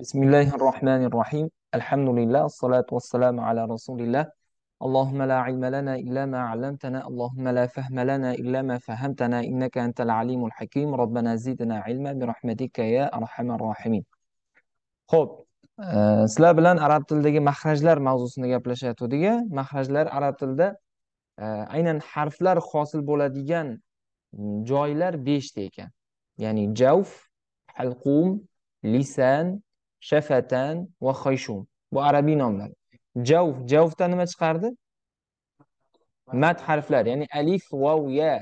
Bismillahir Rahmanir Rahim. Elhamdülillah. Salatu wassalamu ala Rasulillah. Allahumma la ilma lana illa ma allamtana. Allahumma la fahma lana illa ma fahamtana. innaka antal alimul hakim. Rabbana zidna ilma bi rahmetike ya arhamar rahimin. Xo'p, e, sizlar bilan arab tilidagi mahrajlar mavzusini gaplashayotdik. Mahrajlar arab tilida e, aynan harflar hosil bo'ladigan mm, joylar 5 ta ekan. Ya'ni jawf, halqum, lisan, shafatan va xoyshum bu arabiy nomlar javf javfdan nima chiqardi mat harflar ya'ni alif vav ya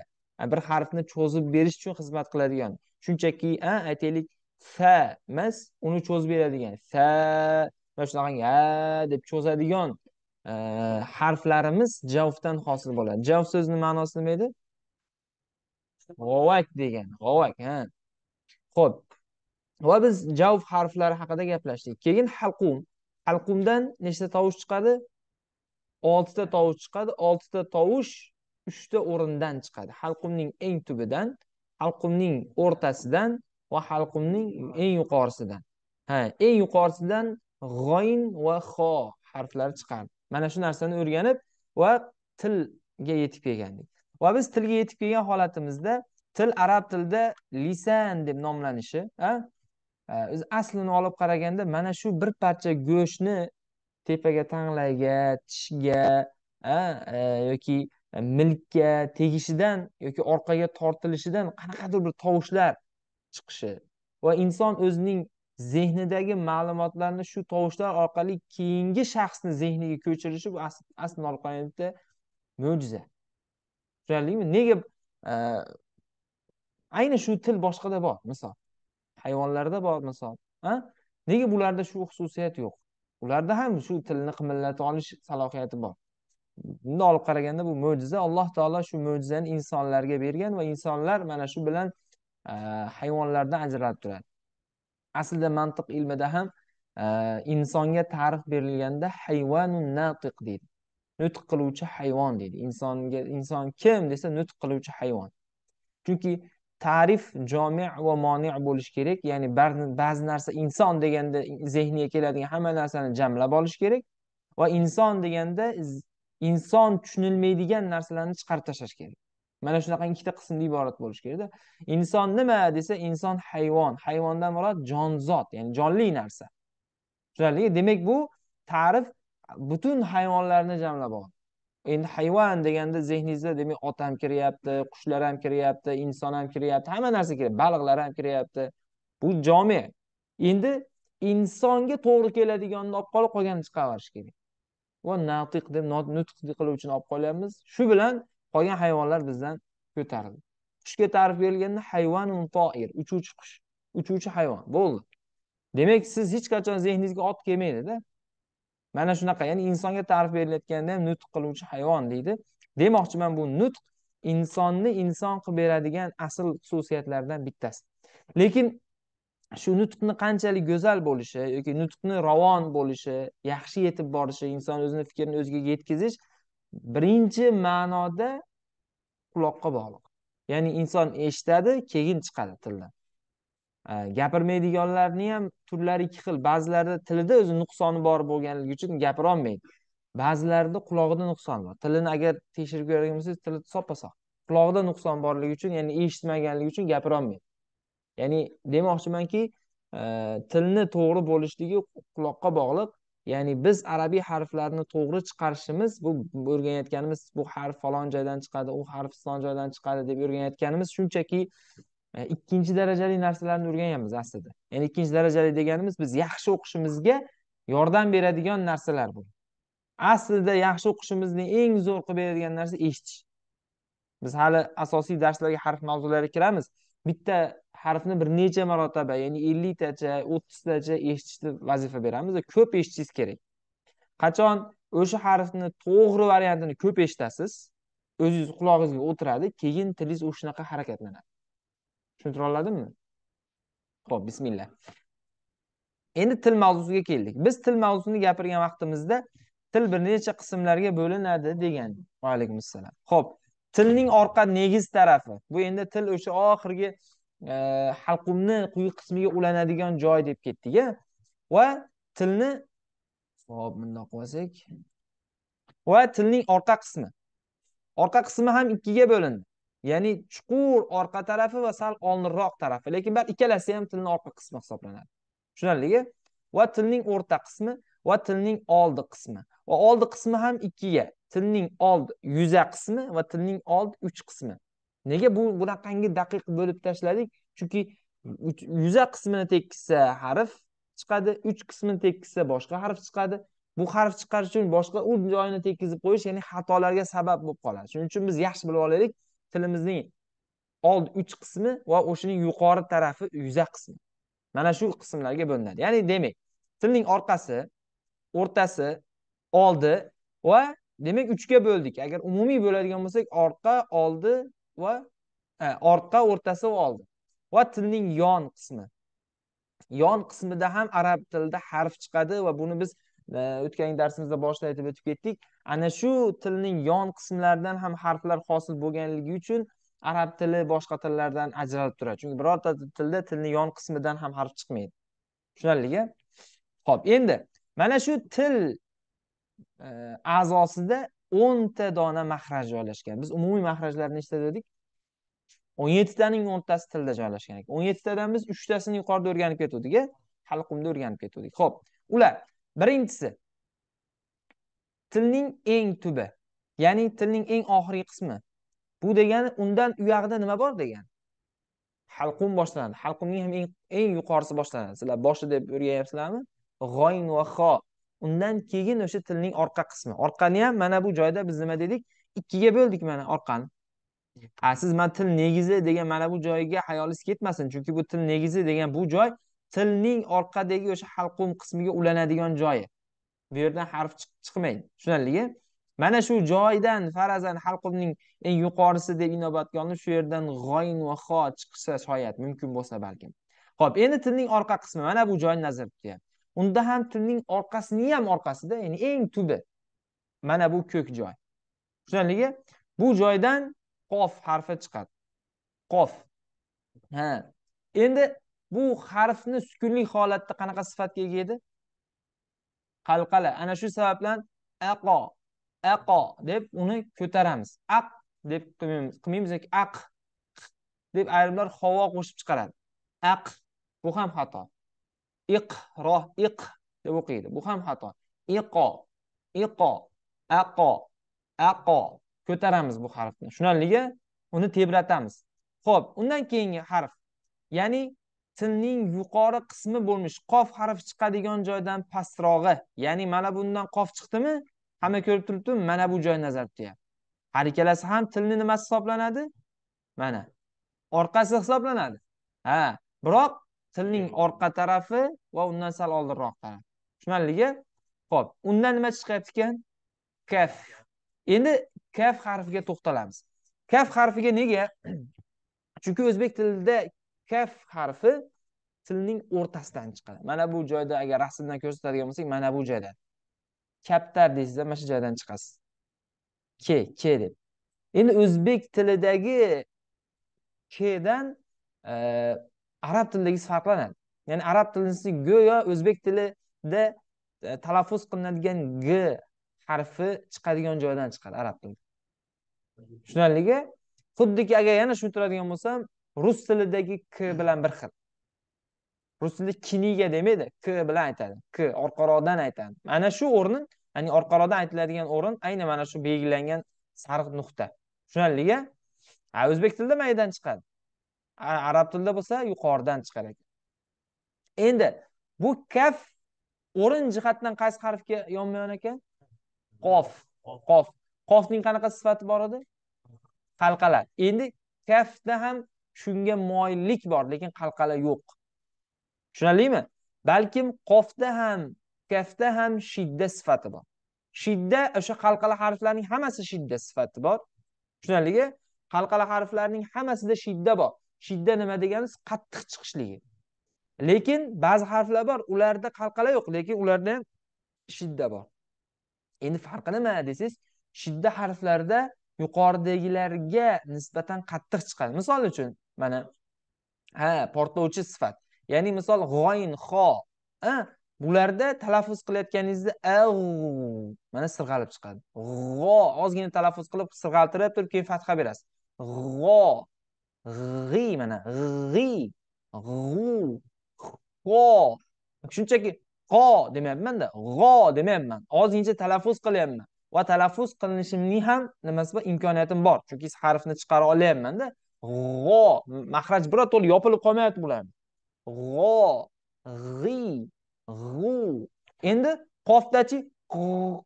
bir harfni cho'zib berish uchun xizmat qiladigan shunchaki a aytaylik fa emas uni cho'zib beradigan fa mana shunaqa ya deb cho'zadigan e, harflarimiz javfdan hosil bo'ladi javf so'zini ma'nosi nima edi g'ovak degan g'ovak ha ho'p va biz javf harflari haqida gaplashdik keyin halqum halqumdan nechta tovush chiqadi oltita tovush chiqadi oltita tovush uchta o'rindan chiqadi halqumning eng tubidan halqumning o'rtasidan va halqumning eng yuqorisidan ha eng yuqorisidan g'oyin va xo harflari chiqadi mana shu narsani o'rganib va tilga yetib kelgandik va biz tilga yetib kelgan holatimizda til arab tilida lisan deb nomlanishi o'zi э, aslini olib qaraganda mana shu bir parcha go'shtni tepaga tanglayga tishga e, yoki milkka tegishidan yoki orqaga tortilishidan qanaqadir bir tovushlar chiqishi va inson o'zining zehnidagi ma'lumotlarni shu tovushlar orqali keyingi shaxsni zehniga ko'chirishi bu aslini olib qaraganda mo'jiza tushunarlimi nega e, ayni shu til boshqada bor misol hayvonlarda bor misol a nega bularda shu xususiyat yo'q ularda ham shu tilni qimillata olish salohiyati bor bunday olib qaraganda bu mo'jiza alloh taolo shu mo'jizani insonlarga bergan va insonlar mana shu bilan hayvonlardan ajralib turadi aslida mantiq ilmida ham insonga ta'rif berilganda hayvanun natiq deydi nutq qiluvchi hayvon deydi insonga inson kim desa nutq qiluvchi hayvon chunki ta'rif jomi va moni bo'lishi kerak ya'ni ba'zi narsa inson deganda zehniga keladigan hamma narsani jamlab olish kerak va inson deganda inson tushunilmaydigan narsalarni chiqarib tashlash kerak mana shunaqa ikkita qismda iborat bo'lishi kerakda inson nima desa inson hayvon hayvondan murod jonzot ya'ni jonli narsa tushunarli demak bu ta'rif butun hayvonlarni jamlab oladi endi hayvon deganda zehningizda demak ot ham kiryapti qushlar ham kiryapti inson ham kiryapti hamma narsa kiryapti baliqlar ham kiryapti bu jome endi insonga to'g'ri keladiganini olib qolib qolganini chiqarib kerak va natiq deb nutq qiluvchini olib qolyapmiz shu bilan qolgan hayvonlar bizdan ko'tarildi qushga ta'rif berilganda hayvon toir uchuvchi qush uchuvchi hayvon bo'ldi demak siz hech qachon zehningizga ot kelmaydida mana shunaqa ya'ni insonga ta'rif berilayotganda ham nutq qiluvchi hayvon deydi demoqchiman bu nutq insonni inson qilib beradigan asl xususiyatlardan bittasi lekin shu nutqni qanchalik go'zal bo'lishi yoki nutqni ravon bo'lishi yaxshi yetib borishi inson o'zini fikrini o'ziga yetkazish birinchi ma'noda quloqqa bog'liq ya'ni inson eshitadi keyin chiqadi tildan gapirmaydiganlarni ham turlari ikki xil ba'zilarida tilida o'zi nuqsoni bor bo'lganligi uchun gapirolmaydi ba'zilarida qulog'ida nuqson bor tilini agar tekshirib ko'radigan bo'lsangiz tili soppa sog' qulog'ida nuqson borligi uchun ya'ni eshitmaganligi uchun gapirolmaydi ya'ni demoqchimanki e, tilni to'g'ri bo'lishligi quloqqa bog'liq ya'ni biz arabiy harflarni to'g'ri chiqarishimiz bu o'rganayotganimiz bu harf falon joydan chiqadi u harf falon joydan chiqadi deb o'rganayotganimiz shunchaki E, ikkinchi darajali narsalarni o'rganyapmiz aslida ya'ni ikkinchi darajali deganimiz biz yaxshi o'qishimizga yordam beradigan narsalar bu aslida yaxshi o'qishimizni eng zo'r qilib beradigan narsa eshitish biz hali asosiy darslarga harf mavzulariga kiramiz bitta harfni bir necha marotaba ya'ni elliktacha o'ttiztacha eshitishni vazifa beramiz ko'p eshitishingiz kerak qachon o'sha harfni to'g'ri variantini ko'p eshitasiz o'zingiz qulog'ingizga o'tiradi keyin tilingiz o'shanaqa harakatlanadi tushuntirib oladimmi ho'p bismillah endi til mavzusiga keldik biz til mavzusini gapirgan vaqtimizda til bir necha qismlarga bo'linadi degan vaalaykum assalom ho'p tilning orqa negiz tarafi bu endi til o'sha oxirgi e, halqumni quyi qismiga ulanadigan joy deb ketdik a va tilni hop bundoq qolsak va tilning orqa qismi orqa qismi ham ikkiga bo'lindi ya'ni chuqur orqa tarafi va sal oldinroq tarafi lekin baribir ikkalasi ham tilni orqa qismi hisoblanadi tushunarligi va tilning o'rta qismi va tilning oldi qismi va oldi qismi ham ikkiga tilning old yuza qismi va tilning old uch qismi nega bu bunaqangi daqiq bo'lib tashladik chunki yuza qismini tekkizsa harf chiqadi uch qismini tekkizsa boshqa harf chiqadi bu harf chiqarish uchun boshqa u joyini tekizib qo'yish ya'ni xatolarga sabab bo'lib qoladi shuning uchun biz yaxshi bilib olaylik tilimizning old uch qismi va o'shaning yuqori tarafi yuza qismi mana shu qismlarga bo'linadi ya'ni demak tilning orqasi o'rtasi oldi va demak uchga bo'ldik agar umumiy bo'ladigan bo'lsak orqa oldi va e, orqa o'rtasi va oldi va tilning yon qismi yon qismida ham arab tilida harf chiqadi va buni biz o'tgan darsimizda boshida aytib o'tib ketdik ana shu tilning yon qismlaridan ham harflar hosil bo'lganligi uchun arab tili boshqa tillardan ajralib turadi chunki birorta tilda tilni yon qismidan ham harf chiqmaydi tushunarlia ho'p endi mana shu til e, a'zosida o'nta dona mahraj joylashgan biz umumiy mahrajlar nechta dedik o'n yettitaning o'ntasi tilda joylashgan ekan o'n yettitadan biz uchtasini yuqorida o'rganib ketuvdik e? halqumda o'rganib ketuvdik ho'p ular birinchisi tilning eng tubi ya'ni tilning eng oxirgi qismi bu degani undan uyog'ida nima bor degani halqum boshlanadi halqumning ham eng yuqorisi boshlanadi sizlar boshi deb o'rganyapsizlarmi g'oyn va xo undan keyin o'sha tilning orqa qismi orqani ham mana bu joyda biz nima dedik ikkiga bo'ldik mana orqani a siz mana til negizi degan mana bu joyga hayolingiz ketmasin chunki bu til negizi degan bu joy tilning orqadagi o'sha halqum qismiga ulanadigan joyi bu yerdan harf chiqmaydi tushunarligi mana shu joydan farazan halqumning eng yuqorisi deb inobatga olinib shu yerdan g'oyin va xo chiqsa shoyat mumkin bo'lsa balkim ho'p endi tilning orqa qismi mana bu joyni nazarda tutyapti unda ham tilning orqasini ham orqasida ya'ni eng tubi mana bu ko'k joy tushunarligi bu joydan qof harfi chiqadi qof ha endi bu harfni sukunli holatda qanaqa sifatga ega edi qalqala ana shu sabab bilan aqo aqo deb uni ko'taramiz aq deb qilmaymiz qilmaymiz yoki aq deb ayrimlar havo qo'shib chiqaradi aq bu ham xato iqro iq deb o'qiydi bu ham xato iqo iqo aqo aqo ko'taramiz bu harfni shunaqligi uni tebratamiz ho'p undan keyingi harf ya'ni tilning yuqori qismi bo'lmish qof harfi chiqadigan joydan pastrog'i ya'ni mana bundan qof chiqdimi hamma ko'rib turibdi mana bu joy nazarda tutyapti har ikkalasi ham tilni nimasi hisoblanadi mana orqasi hisoblanadi ha biroq tilning orqa tarafi va undan sal oldinroq taraf tushunarligi ho'p undan nima chiqyapti ekan kaf endi kaf harfiga to'xtalamiz kaf harfiga nega chunki o'zbek tilida kaf harfi tilning o'rtasidan chiqadi mana bu joyda agar rasmdan ko'rsatadigan bo'lsak mana bu joydan kaptar deysizda mana shu joydan chiqasiz ke ke deb endi o'zbek tilidagi kedan e, arab tilidagisi farqlanadi ya'ni arab tilisi go'yo o'zbek tilida e, talaffuz qilinadigan g harfi chiqadigan joydan chiqadi arab tilida tushunarliki xuddiki agar yana tushuntiradigan bo'lsam rus tilidagi k hmm. bilan bir xil rus tilida kiniga demaydi k bilan aytadi k orqaroqdan aytadi mana shu o'rni ya'ni orqaroqdan aytiladigan o'rin aynan mana shu belgilangan sariq nuqta tushunarlia o'zbek tilida maydan chiqadi arab tilida bo'lsa yuqoridan chiqar ekan endi bu kaf o'rin jihatdan qaysi harfga yonma yon ekan qof qof qofning qanaqa sifati bor edi qalqalar endi kafda ham shunga moyillik bor lekin qalqala yo'q tushunarlimi balkim qofda ham kafda ham shidda sifati bor shidda o'sha qalqala harflarning hammasi shidda sifati bor tushunarligi qalqala harflarning hammasida shidda bor shidda nima deganimiz qattiq chiqishligi lekin ba'zi harflar bor ularda qalqala yo'q lekin ularda ham shidda bor endi farqi nima desangiz shidda harflarida yuqoridagilarga nisbatan qattiq chiqadi misol uchun mana ha portlovchi sifat ya'ni misol g'oyin xo bularda talaffuz qilayotganingizda mana sirg'alib chiqadi g'o ozgina talaffuz qilib sirg'altirib turib keyin fatha berasiz g'o g'iy mana g'iy g'u g'o shunchaki g'o demayapmanda g'o demayapman ozgincha talaffuz qilyapman va talaffuz qilinishimning ham nimasi bor imkoniyatim bor chunki harfni chiqara olyapmanda g'o mahraj birato'la yopilib qolmayapti bularni g'o g'iy g'u endi qofdachi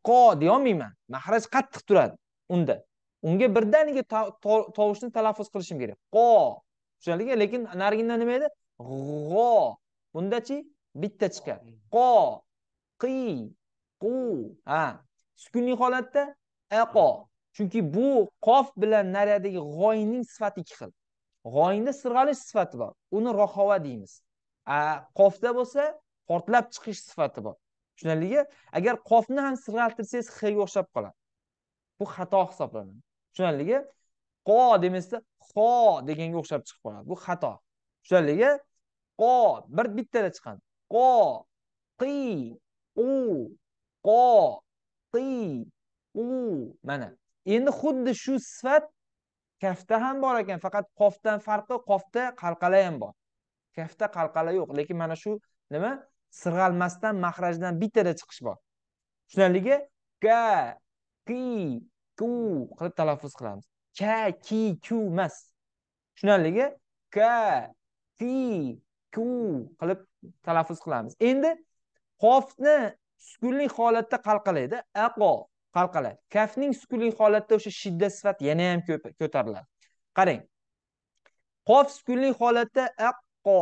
qo deyolmayman mahraj qattiq turadi unda unga birdaniga tovushni talaffuz qilishim kerak qo tushunarlika lekin nariginda nima edi g'o bundachi bitta chiqadi qo qi qu ha sukunli holatda eqo chunki bu qof bilan naradagi g'oyning sifati ikki xil g'oyinda sirg'alish sifati bor uni rohova deymiz qofda bo'lsa portlab chiqish sifati bor tushunarligi agar qofni ham sirg'altirsangiz xga o'xshab qoladi bu xato hisoblanadi tushunarligi qo demasda xo deganga o'xshab chiqib qoladi bu xato tushunarligi qo bir bittada chiqadi qo qi u qo qi u mana endi xuddi shu sifat kafta ham bor ekan faqat qofdan farqi qofda qalqala ham bor kafta qalqala yo'q lekin mana shu nima sirg'almasdan mahrajdan bittada chiqish bor tushunarligi ka ki ku qilib talaffuz qilamiz ka ki ku emas tushunarligi ka ki ku qilib talaffuz qilamiz endi qofni sukunli holatda qalqalaydi aqo qalqaladi kafning sukunli holatda o'sha shiddat sifat yana ham ko'tariladi qarang qof sukunli holatda aqqo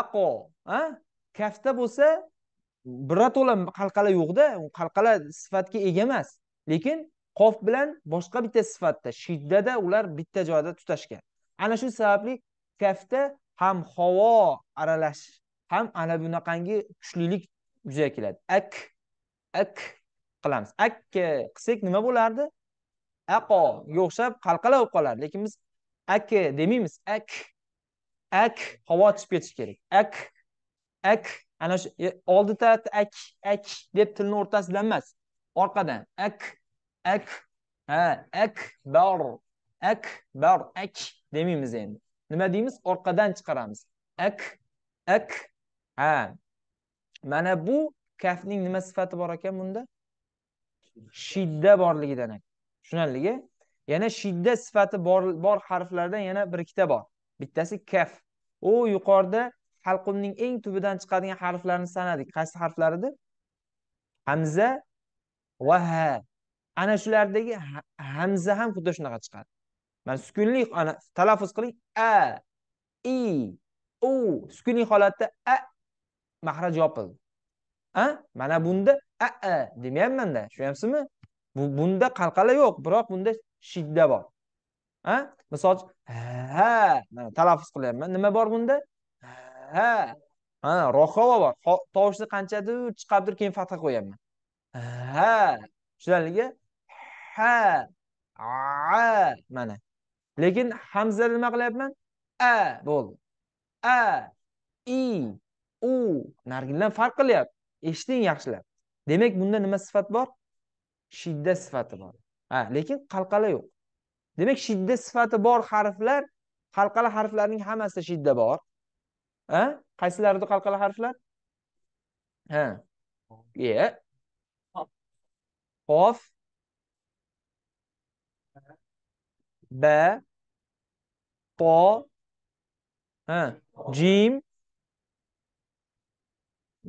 aqo a kafda bo'lsa birato'la qalqala yo'qda qalqala sifatga ega emas lekin qof bilan boshqa bitta sifatda shiddada ular bitta joyda tutashgan ana shu sababli kafda ham havo aralash ham ana bunaqangi kuchlilik yuzaga keladi ak ak qilamiz akka qilsak nima bo'lardi aqo o'xshab qalqala bo'lib qoladi lekin biz akka demaymiz ak ak havo chiqib ketishi kerak ak ak ana shu e, oldi tarafda ak ak deb tilni o'rtasidan emas orqadan ak ak ha ak bar ak demaymiz endi nima deymiz orqadan chiqaramiz ak ak ha mana bu kafning nima sifati bor ekan bunda shidda borligidan demak tushunarligi yana shidda sifati bor bor harflardan yana bir ikkita bor bittasi kaf u yuqorida halqumning eng tubidan chiqadigan harflarni sanadik qaysi harflar edi hamza va ha ana shulardagi hamza ham xuddi shunaqa chiqadi mana sukunli ana talaffuz qiling a i u sukunli holatda a mahraj yopildi a mana bunda a a demayapmanda tushunyapsizmi bu bunda qalqala yo'q biroq bunda shidda bor a misol ha mana talaffuz qilyapman nima bor bunda ha mana rohova bor tovushni qanchadir chiqarib turib keyin fatha qo'yapman ha tushunarliga ha a mana lekin hamza nima qilyapman a bo'ldi a i u nargindan farq qilyapti eshiting yaxshilab demak bunda nima sifat bor shidda sifati bor ha lekin qalqala yo'q demak shidda sifati bor harflar qalqala harflarning hammasida shidda bor a qaysilarida qalqala harflar ha ye qof ba to ha jim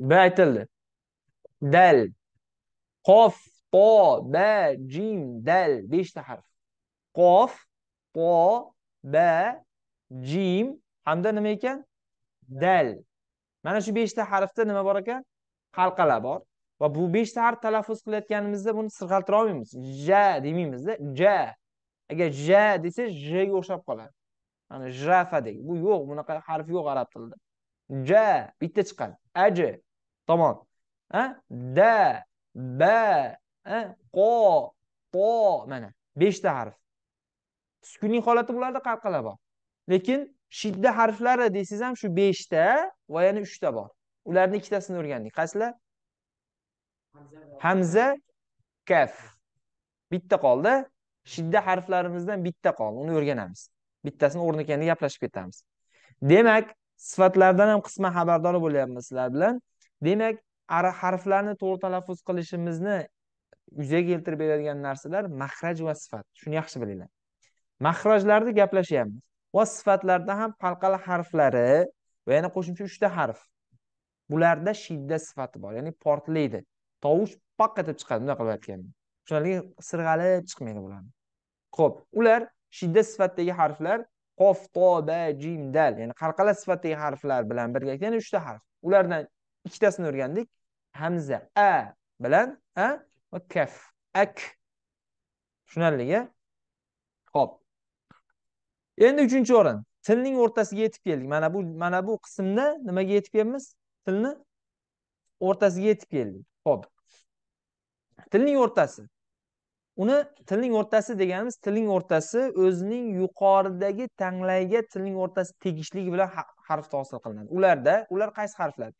b aytildi dal qof to ba jim dal beshta harf qof to ba jim hamda nima ekan dal mana shu beshta harfda nima bor ekan halqalar bor va bu beshta harf talaffuz qilayotganimizda buni sirg'altira olmaymiz ja demaymizda ja agar ja desa jga o'xshab qoladi mana jrafadek bu yo'q bunaqa harf yo'q arab tilida ja bitta chiqadi aji tamom da ba qo to mana beshta harf sukunning holati bularda qalqala bor lekin shidda harflari desangiz ham shu beshta va yana uchta bor ularni ikkitasini o'rgandik qaysilar hamza kaf bitta qoldi shidda harflarimizdan bitta qoldi uni o'rganamiz bittasini o'rni o'rnikanda gaplashib ketamiz demak sifatlardan ham qisman xabardor bo'lyapmiz sizlar bilan demak harflarni to'g'ri talaffuz qilishimizni yuzaga keltirib beradigan narsalar mahraj va sifat shuni yaxshi bilinglar mahrajlarni gaplashyapmiz va sifatlarda ham palqali harflari va yana qo'shimcha uchta harf bularda shidda sifati bor ya'ni portlaydi tovush paq etib chiqadi bunday qilib aytganda shunaqangi sirg'alib chiqmaydi bularni ho'p ular shidda sifatdagi harflar qof to ba jim dal ya'ni qarqala sifatdagi harflar bilan birgalikda yana uchta harf ulardan ikkitasini o'rgandik hamza a bilan a va kaf ak tushunarligi ho'p endi uchinchi o'rin tilning o'rtasiga yetib keldik mana bu mana bu qismda nimaga yetib kelibmiz tilni o'rtasiga yetib keldik ho'p tilning o'rtasi uni tilning o'rtasi deganimiz tilning o'rtasi o'zining yuqoridagi tanglayga tilning o'rtasi tegishligi bilan harf hosil qilinadi ularda ular qaysi harflar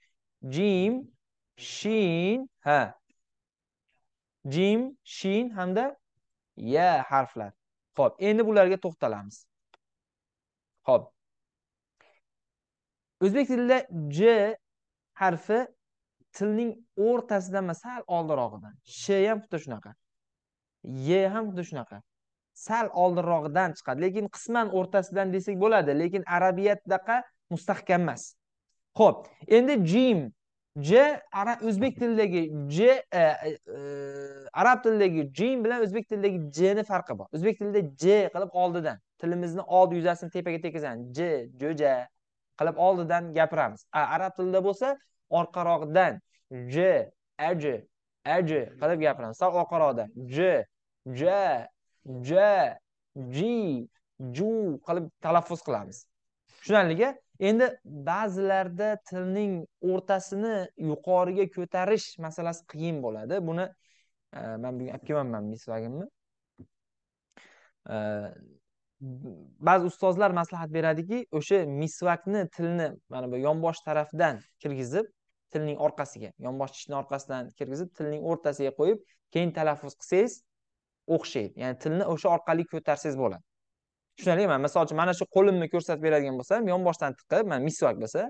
jim shin ha jim shin hamda ya harflar ho'p endi bularga to'xtalamiz ho'p o'zbek tilida j harfi tilning o'rtasidan emas sal oldinrog'idan sh ham xuddi shunaqa y ham xuddi shunaqa sal oldinrog'idan chiqadi lekin qisman o'rtasidan desak bo'ladi lekin arabiyatdaqa mustahkam emas ho'p endi jim j arab o'zbek tilidagi j arab tilidagi jim bilan o'zbek tilidagi jni farqi bor o'zbek tilida j qilib oldidan tilimizni old yuzasini tepaga tekizan j jo'ja qilib oldidan gapiramiz arab tilida bo'lsa orqaroqdan j aj aj qilib gapiramiz sal orqaroqdan j j ja ji ju qilib talaffuz qilamiz tushunarlika endi ba'zilarda tilning o'rtasini yuqoriga ko'tarish masalasi qiyin bo'ladi buni e, man bugun olib kelmabman misvagimni e, ba'zi ustozlar maslahat beradiki o'sha misvakni tilni mana bu yonbosh tarafdan kirgizib tilning orqasiga yonbosh tishni orqasidan kirgizib tilning o'rtasiga qo'yib keyin talaffuz qilsangiz o'xshaydi ya'ni tilni o'sha orqali ko'tarsangiz bo'ladi tushunarlimi misol uchun mana shu qo'limni ko'rsatib beradigan bo'lsam yonboshdan tiqib mana misvak bo'lsa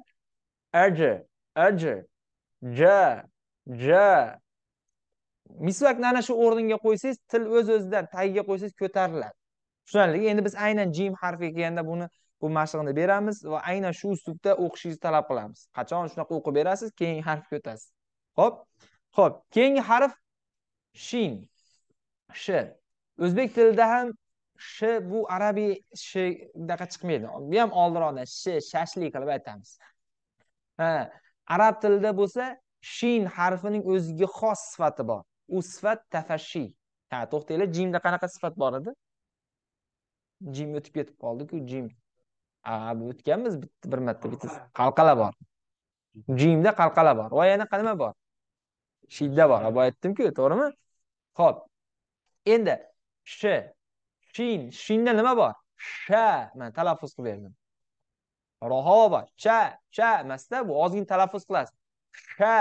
aj aj ja ja misvakni ana shu o'rniga qo'ysangiz til o'z öz o'zidan tagiga qo'ysangiz ko'tariladi tushunarlimi endi biz aynan jim harfiga kelganda buni bu mashqni beramiz va aynan shu uslubda o'qishingizni talab qilamiz qachon shunaqa o'qib berasiz keyingi harfga o'tasiz ho'p ho'p keyingi harf shin sh o'zbek tilida ham sh bu arabiy sh chiqmaydi bu ham oldinroqdan sh shashli qilib aytamiz ha arab tilida bo'lsa shin harfining o'ziga xos sifati bor u sifat tafashiy ha to'xtanglar jimda qanaqa sifat bor edi jim o'tib ketib qoldiku jim o'tganmiz bir marta bitta qalqala bor jimda qalqala bor va yana nima bor shidda bor boya aytdimku to'g'rimi ho'p endi sh shin shinda nima bor sha man talaffuz qilib berdim roho bor cha cha emasda bu ozgina talaffuz qilasiz sha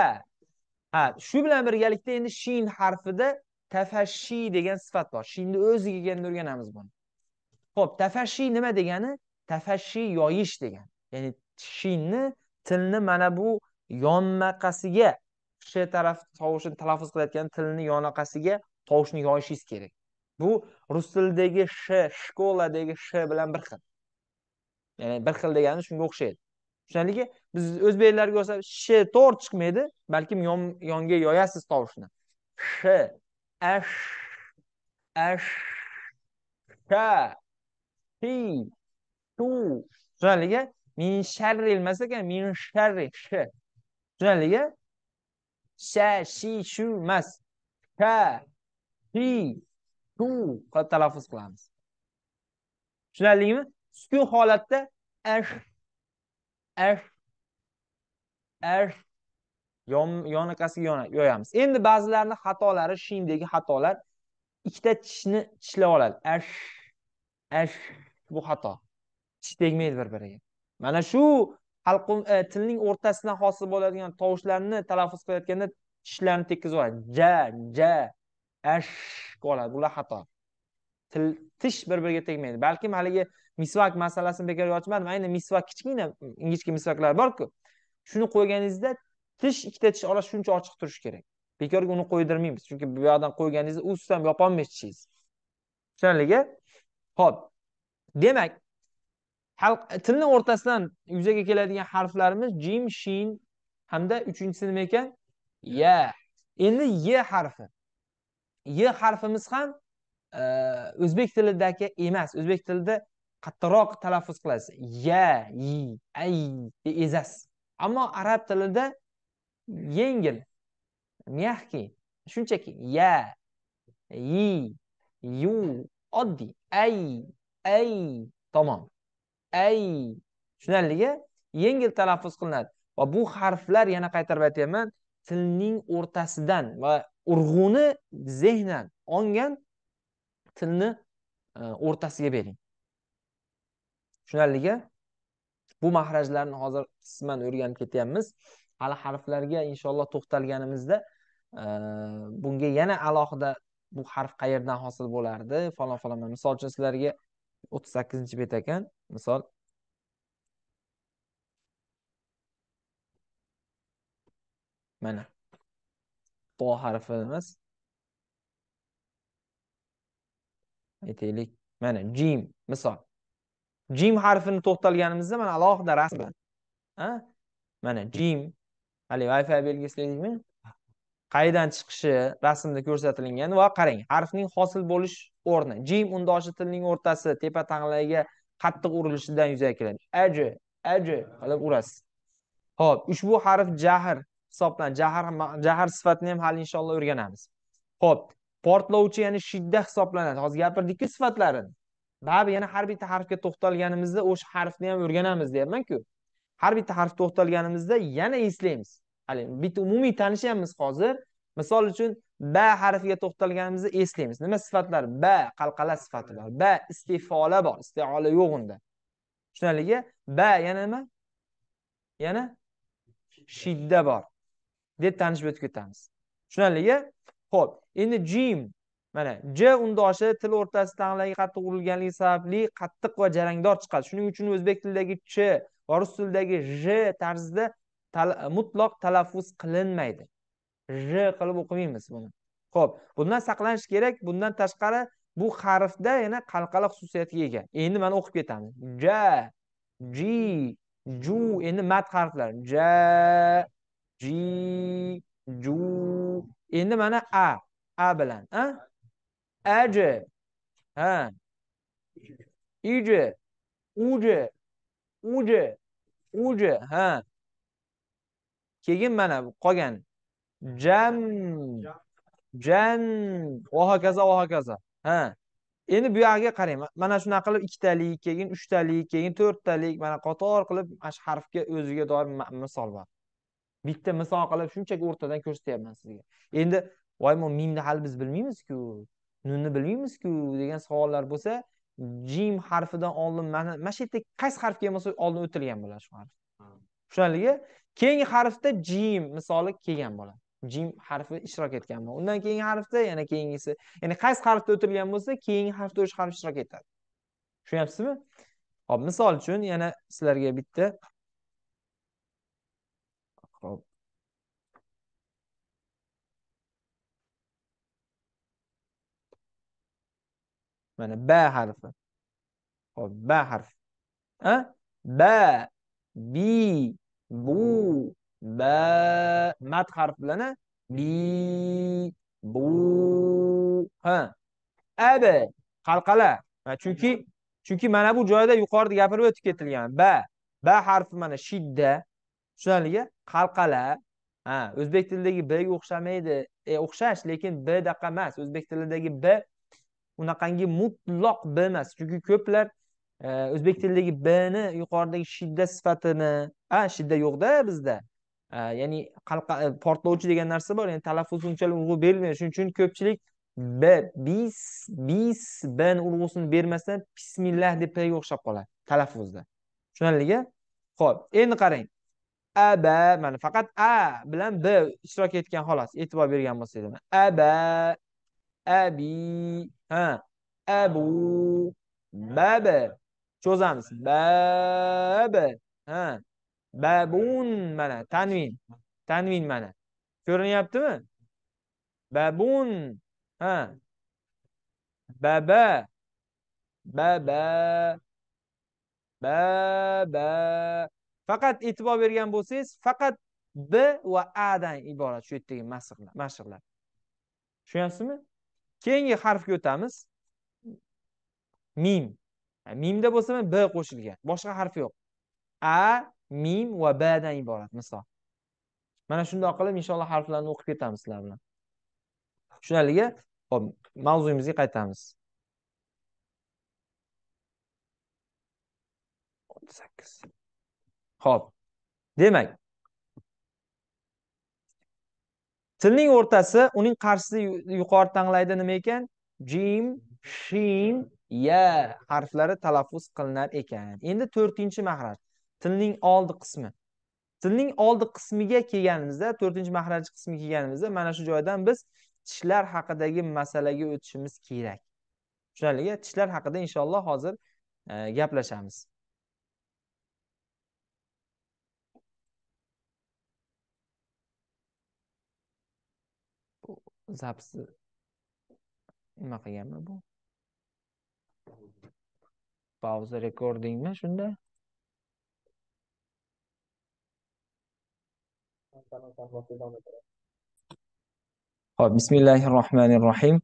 ha shu bilan birgalikda endi shin harfida tafashshi degan sifat bor shinni o'ziga kelganda o'rganamiz buni ho'p tafashshi nima degani tafashshi yoyish degan ya'ni shinni tilni mana bu yonmaqasiga sh tarafi tovushini talaffuz qilayotgan tilni yonaqasiga tovushni yoyishingiz kerak bu rus tilidagi sh shkoladagi sh bilan bir xil ya'ni bir xil degani shunga o'xshaydi shunaqaligi biz o'zbeklarga olsa sh to'g'ri chiqmaydi balkim yonga yoyasiz tovushni sh ash ash sha shi shu shunaqaligi min sharri emas ekan min sharri sh shunaqaligi sha shi shu emas sha shi suv qilib talaffuz qilamiz tushunarlimi sukun holatda ash ash ash yoniqasiga yoyamiz endi ba'zilarni xatolari shindagi xatolar ikkita tishni tishlab oladi ash ash bu xato tish tegmaydi bir biriga mana shu halqum e, tilning o'rtasidan hosil bo'ladigan tovushlarni talaffuz qilayotganda tishlarni tekkizib oladi ja ja ash oladi bular xato til tish bir biriga tegmaydi balkim haligi misvak masalasini bekorga ochmadim ayni misvak kichkina mm, ingichka misvaklar borku shuni qo'yganingizda tish ikkita tish orasi shuncha ochiq turishi kerak bekorga uni qo'ydirmaymiz chunki bu yoqdan qo'yganingizda u ham yopolmaysiz tishingizni tushunarlia ho'p demak tilni o'rtasidan yuzaga keladigan harflarimiz jim shin hamda uchinchisi nima ekan ya endi ye harfi y harfimiz ham e, o'zbek tilidagi emas o'zbek tilida qattiqroq talaffuz qilasiz ya yi ay deb ezasiz ammo arab tilida yengil мягкий shunchaki ya yi yu oddiy ay ay tamom ay tushunarligi yengil talaffuz qilinadi va bu harflar yana qaytarib aytyapman tilning o'rtasidan va urg'uni zehnan olgan tilni e, o'rtasiga bering tushunarliga bu mahrajlarni hozir qisman o'rganib ketyapmiz hali harflarga inshaalloh to'xtalganimizda e, bunga yana alohida bu harf qayerdan hosil bo'lardi falon falon misol uchun sizlarga o'ttiz sakkizinchi bet ekan misol mana bo harfi emas aytaylik mana jim misol jim harfini to'xtalganimizda mana alohida rasman mana jim haligi wi fi belgisi dedikmi qaydan chiqishi rasmda ko'rsatilgan va qarang harfning hosil bo'lish o'rni jim undoshi tilning o'rtasi tepa tanglayga qattiq urilishidan yuzaga keladi aj aj qilib urasiz ho'p ushbu harf jahr hisoblanadi jahar jahar sifatini ham hali inshaalloh o'rganamiz ho'p portlovchi ya'ni shidda hisoblanadi hozir gapirdikku sifatlarini baribir yana har bitta harfga to'xtalganimizda o'sha harfni ham o'rganamiz deyapmanku har bitta harfga to'xtalganimizda yana eslaymiz hali bitta umumiy tanishyapmiz hozir misol uchun ba harfiga to'xtalganimizda eslaymiz nima sifatlar ba qalqala sifati bor ba istefola bor istiola yo'q unda tushunarligi ba yana nima yana shidda bor deb tanishib o'tib ketamiz tushunarlia ho'p endi jim mana j undoshi til o'rtasi tanglaga qattiq urilganligi sababli qattiq va jarangdor chiqadi shuning uchun o'zbek tilidagi ch va rus tilidagi j tarzida tal mutloq talaffuz qilinmaydi j qilib o'qimaymiz buni ho'p bundan saqlanish kerak bundan tashqari bu harfda yana qalqala xususiyatga ega endi mana o'qib ketamiz ja ji ju endi mat harflar ja ji ju endi mana a a bilan a aji ha iji uji uji uji ha keyin mana qolgan jam jan va hokazo va hokazo ha endi bu yog'iga qarang mana shunaqa qilib ikkitalik keyin uchtalik keyin to'rttalik mana qator qilib mana shu harfga o'ziga doir misol bor bitta misol qilib shunchaki o'rtadan ko'rsatyapman sizga endi voy mimni hali biz bilmaymizku nunni bilmaymizku degan savollar bo'lsa jim harfidan oldin mana mana shu yerda qaysi harfga ham bo'lsa oldin o'tilgan bo'ladi shu harf tushunarligi keyingi harfda jim misoli kelgan bo'ladi jim harfi ishtirok etgan bo'ladi undan keyingi harfda yana keyingisi ya'ni qaysi harfda o'tilgan bo'lsa keyingi harfda o'sha harf ishtirok etadi tushunyapsizmi hop misol uchun yana sizlarga bitta خب معنى با حرفه خب با حرف أه؟ با بي بو با مد حرف لنا بي بو ها أب قلقلة chunki chunki mana bu joyda yuqorida gapirib o'tib ketilgan ba ba harfi mana shidda tushunarligi qalqala ha o'zbek tilidagi b ga o'xshamaydi e, o'xshash lekin b daqa emas o'zbek tilidagi b unaqangi mutloq b emas chunki ko'plar e, o'zbek tilidagi bni yuqoridagi shidda sifatini a shidda yo'qda bizda e, ya'ni qalqa e, portlovchi degan narsa bor ya'ni talaffuz unchalik urg'u berilmaydi shuning uchun ko'pchilik b bis bis bn urg'usini bermasdan bismillah deb pga o'xshab qoladi talaffuzda tushunarlia ho'p endi qarang aba mana faqat a bilan b ishtirok etgan xolos e'tibor bergan bo'lsanglar aba abi ha abu baba cho'zamiz baba ha babun mana tanvin tanvin mana ko'rinyaptimi babun ha baba baba baba faqat e'tibor bergan bo'lsangiz faqat b va adan iborat shu yerdagi mashqlar tushunyapsizmi keyingi harfga o'tamiz mim mimda bo'lsa ham b qo'shilgan boshqa harf yo'q a mim va bdan iborat misol mana shundoq qilib inshaalloh harflarni o'qib ketamiz sizlar bilan tushunarliga hop mavzuyimizga qaytamiz sakkiz Xo'p. demak tilning o'rtasi uning qarshisi yuqori tanglaydi nima ekan jim shin ya harflari talaffuz qilinar ekan endi 4 mahraj tilning oldi qismi tilning oldi qismiga kelganimizda 4 mahraj qismiga kelganimizda mana shu joydan biz tishlar haqidagi masalaga o'tishimiz kerak tushunarlimi tishlar haqida inshaalloh hozir e, gaplashamiz zapsni nima qilganmi bu pauza rekordingmi shunda ho'p bismillahi rohmanir rohim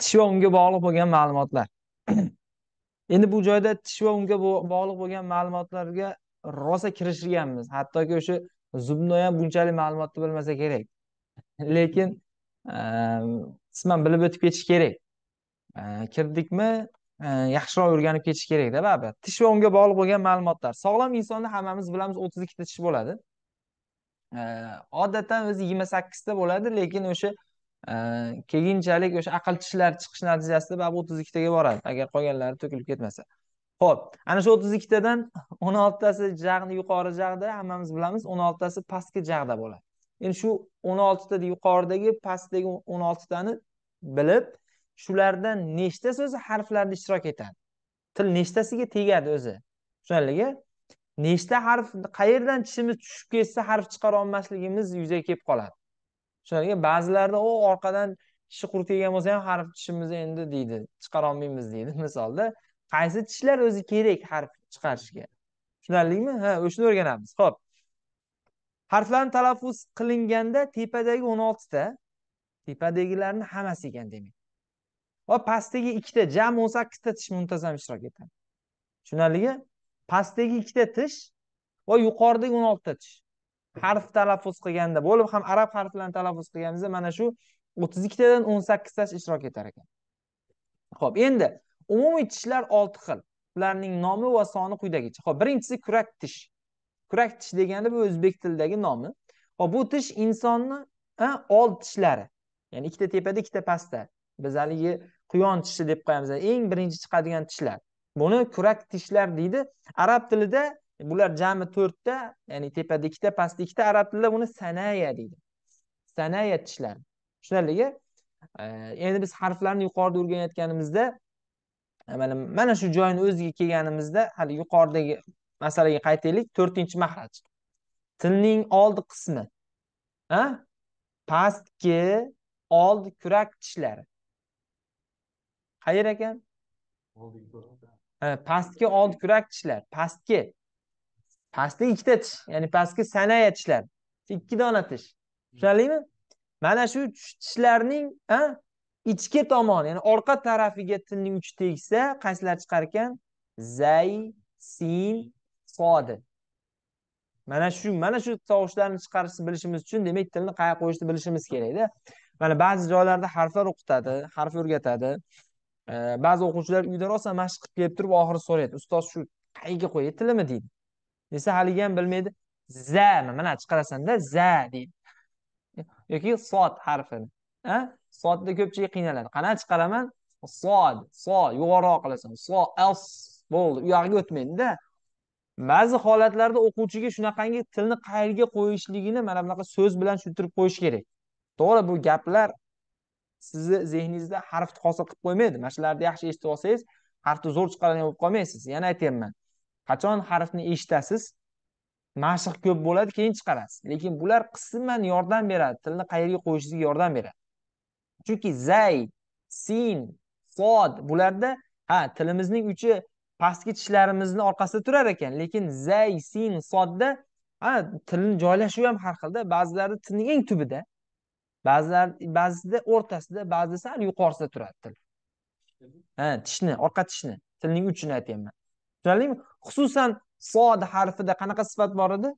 tish va unga bog'liq bo'lgan ma'lumotlar endi bu joyda tish va unga bog'liq bo'lgan ma'lumotlarga rosa kirishganmiz hattoki o'sha zubno ham bunchalik ma'lumotni bilmasa kerak lekin Ehm, qisman bilib o'tib ketish kerak ehm, kirdikmi ehm, yaxshiroq o'rganib ketish kerakda baribir tish va unga bog'liq bo'lgan ma'lumotlar sog'lom insonda hammamiz bilamiz o'ttiz ikkita tish bo'ladi odatdan o'zi yigirma sakkizta bo'ladi lekin o'sha keyinchalik o'sha aql tishlari chiqish natijasida baribir o'ttiz ikkitaga boradi agar qolganlari to'kilib ketmasa ho'p ana shu o'ttiz ikkitadan o'n oltitasi jag'ni yuqori jag'da hammamiz bilamiz o'n oltitasi pastki jag'da bo'ladi endi shu o'n oltitada yuqoridagi pastdagi o'n oltitani bilib shulardan nechtasi o'zi harflarda ishtirok etadi til nechtasiga tegadi o'zi tushunarligi nechta harf qayerdan tishimiz tushib ketsa harf chiqara olmasligimiz yuzaga kelib qoladi tushunarligi ba'zilarda u orqadan tishi qurib kelgan bo'lsa ham harf tishimiz endi deydi chiqara olmaymiz deydi misolda qaysi tishlar o'zi kerak harf chiqarishga tushunarlimi ha o'shani o'rganamiz ho'p harflarni talaffuz qilinganda tepadagi o'n oltita tepadagilarni hammasi ekan demak va pastdagi ikkita jami o'n sakkizta tish muntazam ishtirok etadi tushunarlimi pastdagi ikkita tish va yuqoridagi o'n oltita tish harf talaffuz qilganda bo'lib ham arab harflarini talaffuz qilganimizda mana shu o'ttiz ikkitadan o'n sakkiztasi ishtirok etar ekan ho'p endi umumiy tishlar olti xil ularning nomi va soni quyidagicha ho'p birinchisi kurak tish kurak tish degani bu o'zbek tilidagi nomi va bu tish insonni old tishlari ya'ni ikkita tepada ikkita pastda biz haligi quyon tishi deb qo'yamiz eng birinchi chiqadigan tishlar buni kurak tishlar deydi arab tilida bular jami to'rtta ya'ni tepada ikkita pastda ikkita arab tilida buni sanaya deydi sanaya tishlar tushunarligi endi biz harflarni yuqorida o'rganayotganimizda mana shu joyni o'ziga kelganimizda hali yuqoridagi masalaga qaytaylik to'rtinchi mahraj tilning oldi qismi a pastki old kurak tishlari qayer ekan pastki old kurak tishlar pastki pastki ikkita tish ya'ni pastki sanaya tishlar ikki dona tish tushunarlimi mana shu tishlarning ichki tomoni ya'ni orqa tarafiga tilning uchi tegsa qaysilar chiqar ekan zay sin foda mana shu mana shu tovushlarni chiqarishni bilishimiz uchun demak tilni qayerga qo'yishni bilishimiz kerakda mana ba'zi joylarda harflar o'qitadi harf o'rgatadi ba'zi o'quvchilar uyda rosa mashq qilib kelib turib oxiri so'raydi ustoz shu qayerga qo'yay tilimi deydi desa haligi ham bilmaydi za mana chiqarasanda za deydi yoki sod harfini Ha? sodda ko'pchilik qiynaladi qanaqa chiqaraman sod so yuqoriroq qilasan so els bo'ldi u yog'iga o'tmaydida ba'zi holatlarda o'quvchiga shunaqangi tilni qayerga qo'yishligini mana bunaqa so'z bilan tushuntirib qo'yish kerak to'g'ri bu gaplar sizni zehningizda harfni hosil qilib qo'ymaydi mana shularni yaxshi eshitib olsangiz harfni zo'r chiqaradigan bo'lib qolmaysiz yana aytyapman qachon harfni eshitasiz mashq ko'p bo'ladi keyin chiqarasiz lekin bular qisman yordam beradi tilni qayerga qo'yishingizga yordam beradi chunki zay sin sod bularda ha tilimizning uchi pastki tishlarimizni orqasida turar ekan lekin zay sin sodda ha tilni joylashuvi ham har xilda ba'zilarni tilning eng tubida ba'zilar ba'zida o'rtasida ba'zida sal yuqorisida turadi til ha tishni orqa tishni tilning uchini aytyapman tushunarlimi xususan sod harfida qanaqa sifat bor edi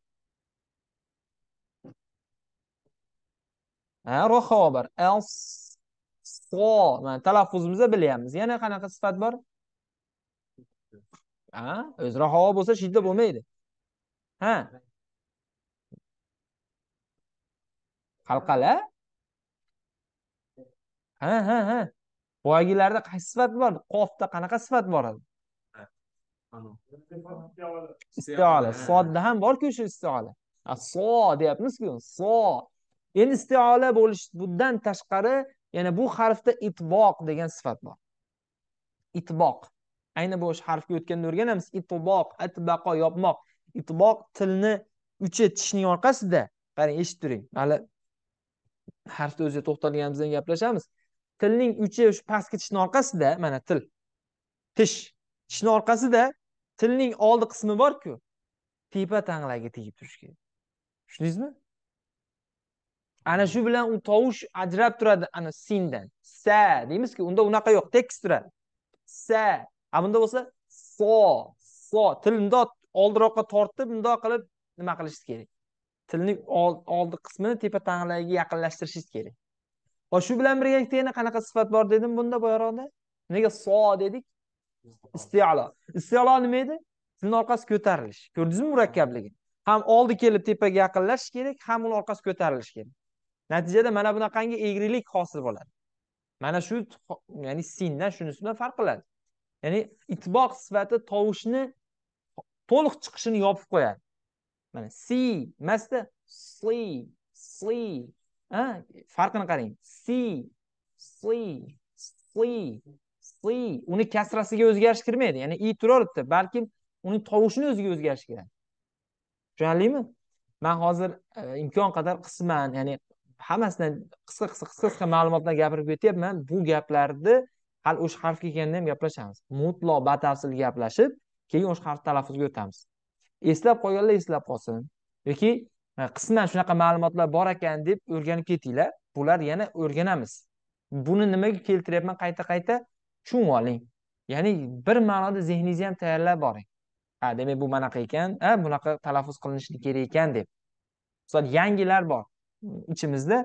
ha roho bor so mana talaffuzimizda bilyapmiz yana qanaqa sifat bor ha o'zaro havo bo'lsa shidda bo'lmaydi ha qalqala ha ha ha boyagilarda qaysi sifat bor qofda qanaqa sifat bor istiola sodda ham borku shu istiola so deyapmizku so endi istiola bo'lish bundan tashqari yana bu harfda itboq degan sifat bor itboq ayni bu harfga o'tganda o'rganamiz itboq atbaqo yopmoq itboq tilni uchi tishning orqasida qarang eshitib turing hali harfni o'ziga to'xtalganimizdan gaplashamiz tilning uchi shu pastki tishni orqasida mana til tish tishni orqasida tilning oldi qismi borku tepa tanglagiga tegib turishi kerak tushundingizmi ana shu bilan u tovush ajrab turadi ana sindan sa deymizku unda unaqa yo'q tekis turadi sa a bunda bo'lsa so so til mundoq oldiroqqa tortib mundoq qilib nima qilishingiz kerak tilni oldi qismini tepa tanglagiga yaqinlashtirishingiz kerak va shu bilan birgalikda yana qanaqa sifat bor dedim bunda boyaroqda nega so dedik istiolo istiolo nima edi tilni orqasi ko'tarilish ko'rdingizmi murakkabligini ham oldi kelib tepaga yaqinlashish kerak ham uni orqasi ko'tarilishi kerak natijada mana bunaqangi egrilik hosil bo'ladi mana shu ya'ni sindan shunisidan farq qiladi ya'ni itboq sifati tovushni to'liq chiqishini yopib qo'yadi mana si emasda sli sli ha farqini qarang si sli sli sli uni kasrasiga o'zgarish kirmaydi ya'ni i tura bitta balkim uning tovushini o'ziga o'zgarish kerak tushunarlimi man hozir e, imkon qadar qisman ya'ni hammasidan qisqa qisqa qisqa qisqa ma'lumotlar gapirib ketyapman bu gaplarni hali o'sha harf kelganda ham gaplashamiz mutloq batafsil gaplashib keyin o'sha harf talaffuzga o'tamiz eslab qolganlar eslab qolsin yoki qisman shunaqa ma'lumotlar bor ekan deb o'rganib ketinglar bular yana o'rganamiz buni nimaga keltiryapman qayta qayta tushunib oling ya'ni bir ma'noda zehningizni ham tayyorlab boring ha demak bu manaqa ekan a bunaqa talaffuz qilinishi kerak ekan deb misol yangilar bor ichimizda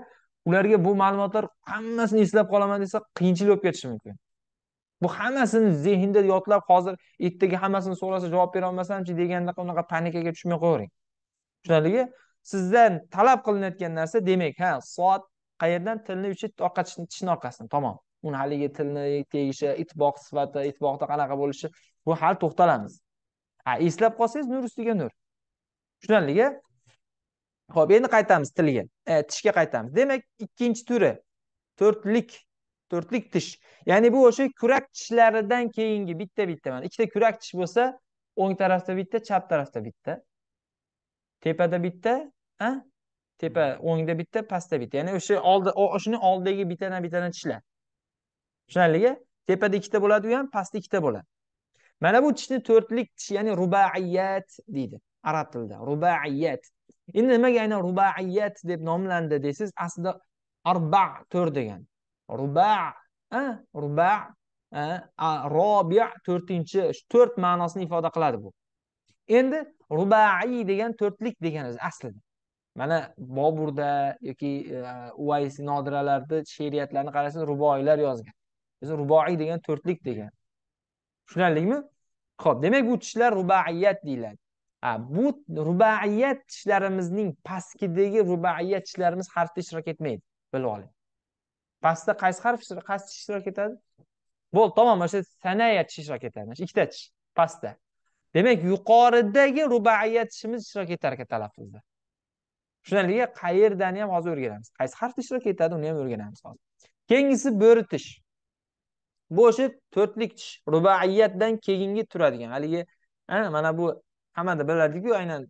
ularga bu ma'lumotlar hammasini eslab qolaman desa qiyinchilik bo'lib ketishi mumkin bu hammasini zehnda yodlab hozir ertaga hammasini so'rasa javob berolmasamchi deganda unaqa panikaga tushmay qo'yavering tushunarlimi sizdan talab qilinayotgan narsa demak ha soat qayerdan tilni uchi orqa tishni orqasidan tamom uni haligi tilni tegishi itboq sifati itboqda qanaqa bo'lishi bu hali to'xtalamiz a eslab qolsangiz nur ustiga nur tushunarligi ho'p endi qaytamiz tilga e, tishga qaytamiz demak ikkinchi turi to'rtlik to'rtlik tish ya'ni bu o'sha kurak tishlaridan keyingi bitta bitta mana ikkita kurak tish bo'lsa o'ng tarafda bitta chap tarafda bitta tepada bitta a tepa o'ngda bitta pastda bitta ya'ni o'sha oldi shuni oldidagi bittadan bittadan tishlar tushunarligi tepada ikkita bo'ladi u ham pastda ikkita bo'ladi mana bu tishni to'rtlik tish ya'ni rubaiyat deydi arab tilida rubaiyat endi nimaga aynan rubaiyat deb nomlandi deysiz aslida arba to'rt degan ruba ruba robi to'rtinchi to'rt ma'nosini ifoda qiladi bu endi rubaiy degan to'rtlik deganiz aslida mana boburda yoki e, uvays nodiralarda she'riyatlarni qarasangiz ruboiylar yozgan o'zi ruboiy degan to'rtlik degan tushunarlimi ho'p demak bu tishlar rubaiyat deyiladi bu rubaiyat tishlarimizning pastkidagi rubaiyat tishlarimiz harfda ishtirok etmaydi bilib oling pastda qaysi harf qaysi tish ishtirok etadi bo'ldi tamom mana shu sanaya tish ishtirok etadi mana shu ikkita tish pastda demak yuqoridagi rubaiya tishimiz ishtirok etar ekan talaffuzda tushunarlika qayerdani ham hozir o'rganamiz qaysi harf ishtirok etadi uni ham o'rganamiz hozir keyingisi bo'ritish bu o'sha to'rtlik tish rubaiyatdan keyingi turadigan haligi mana bu hammada biladiku aynan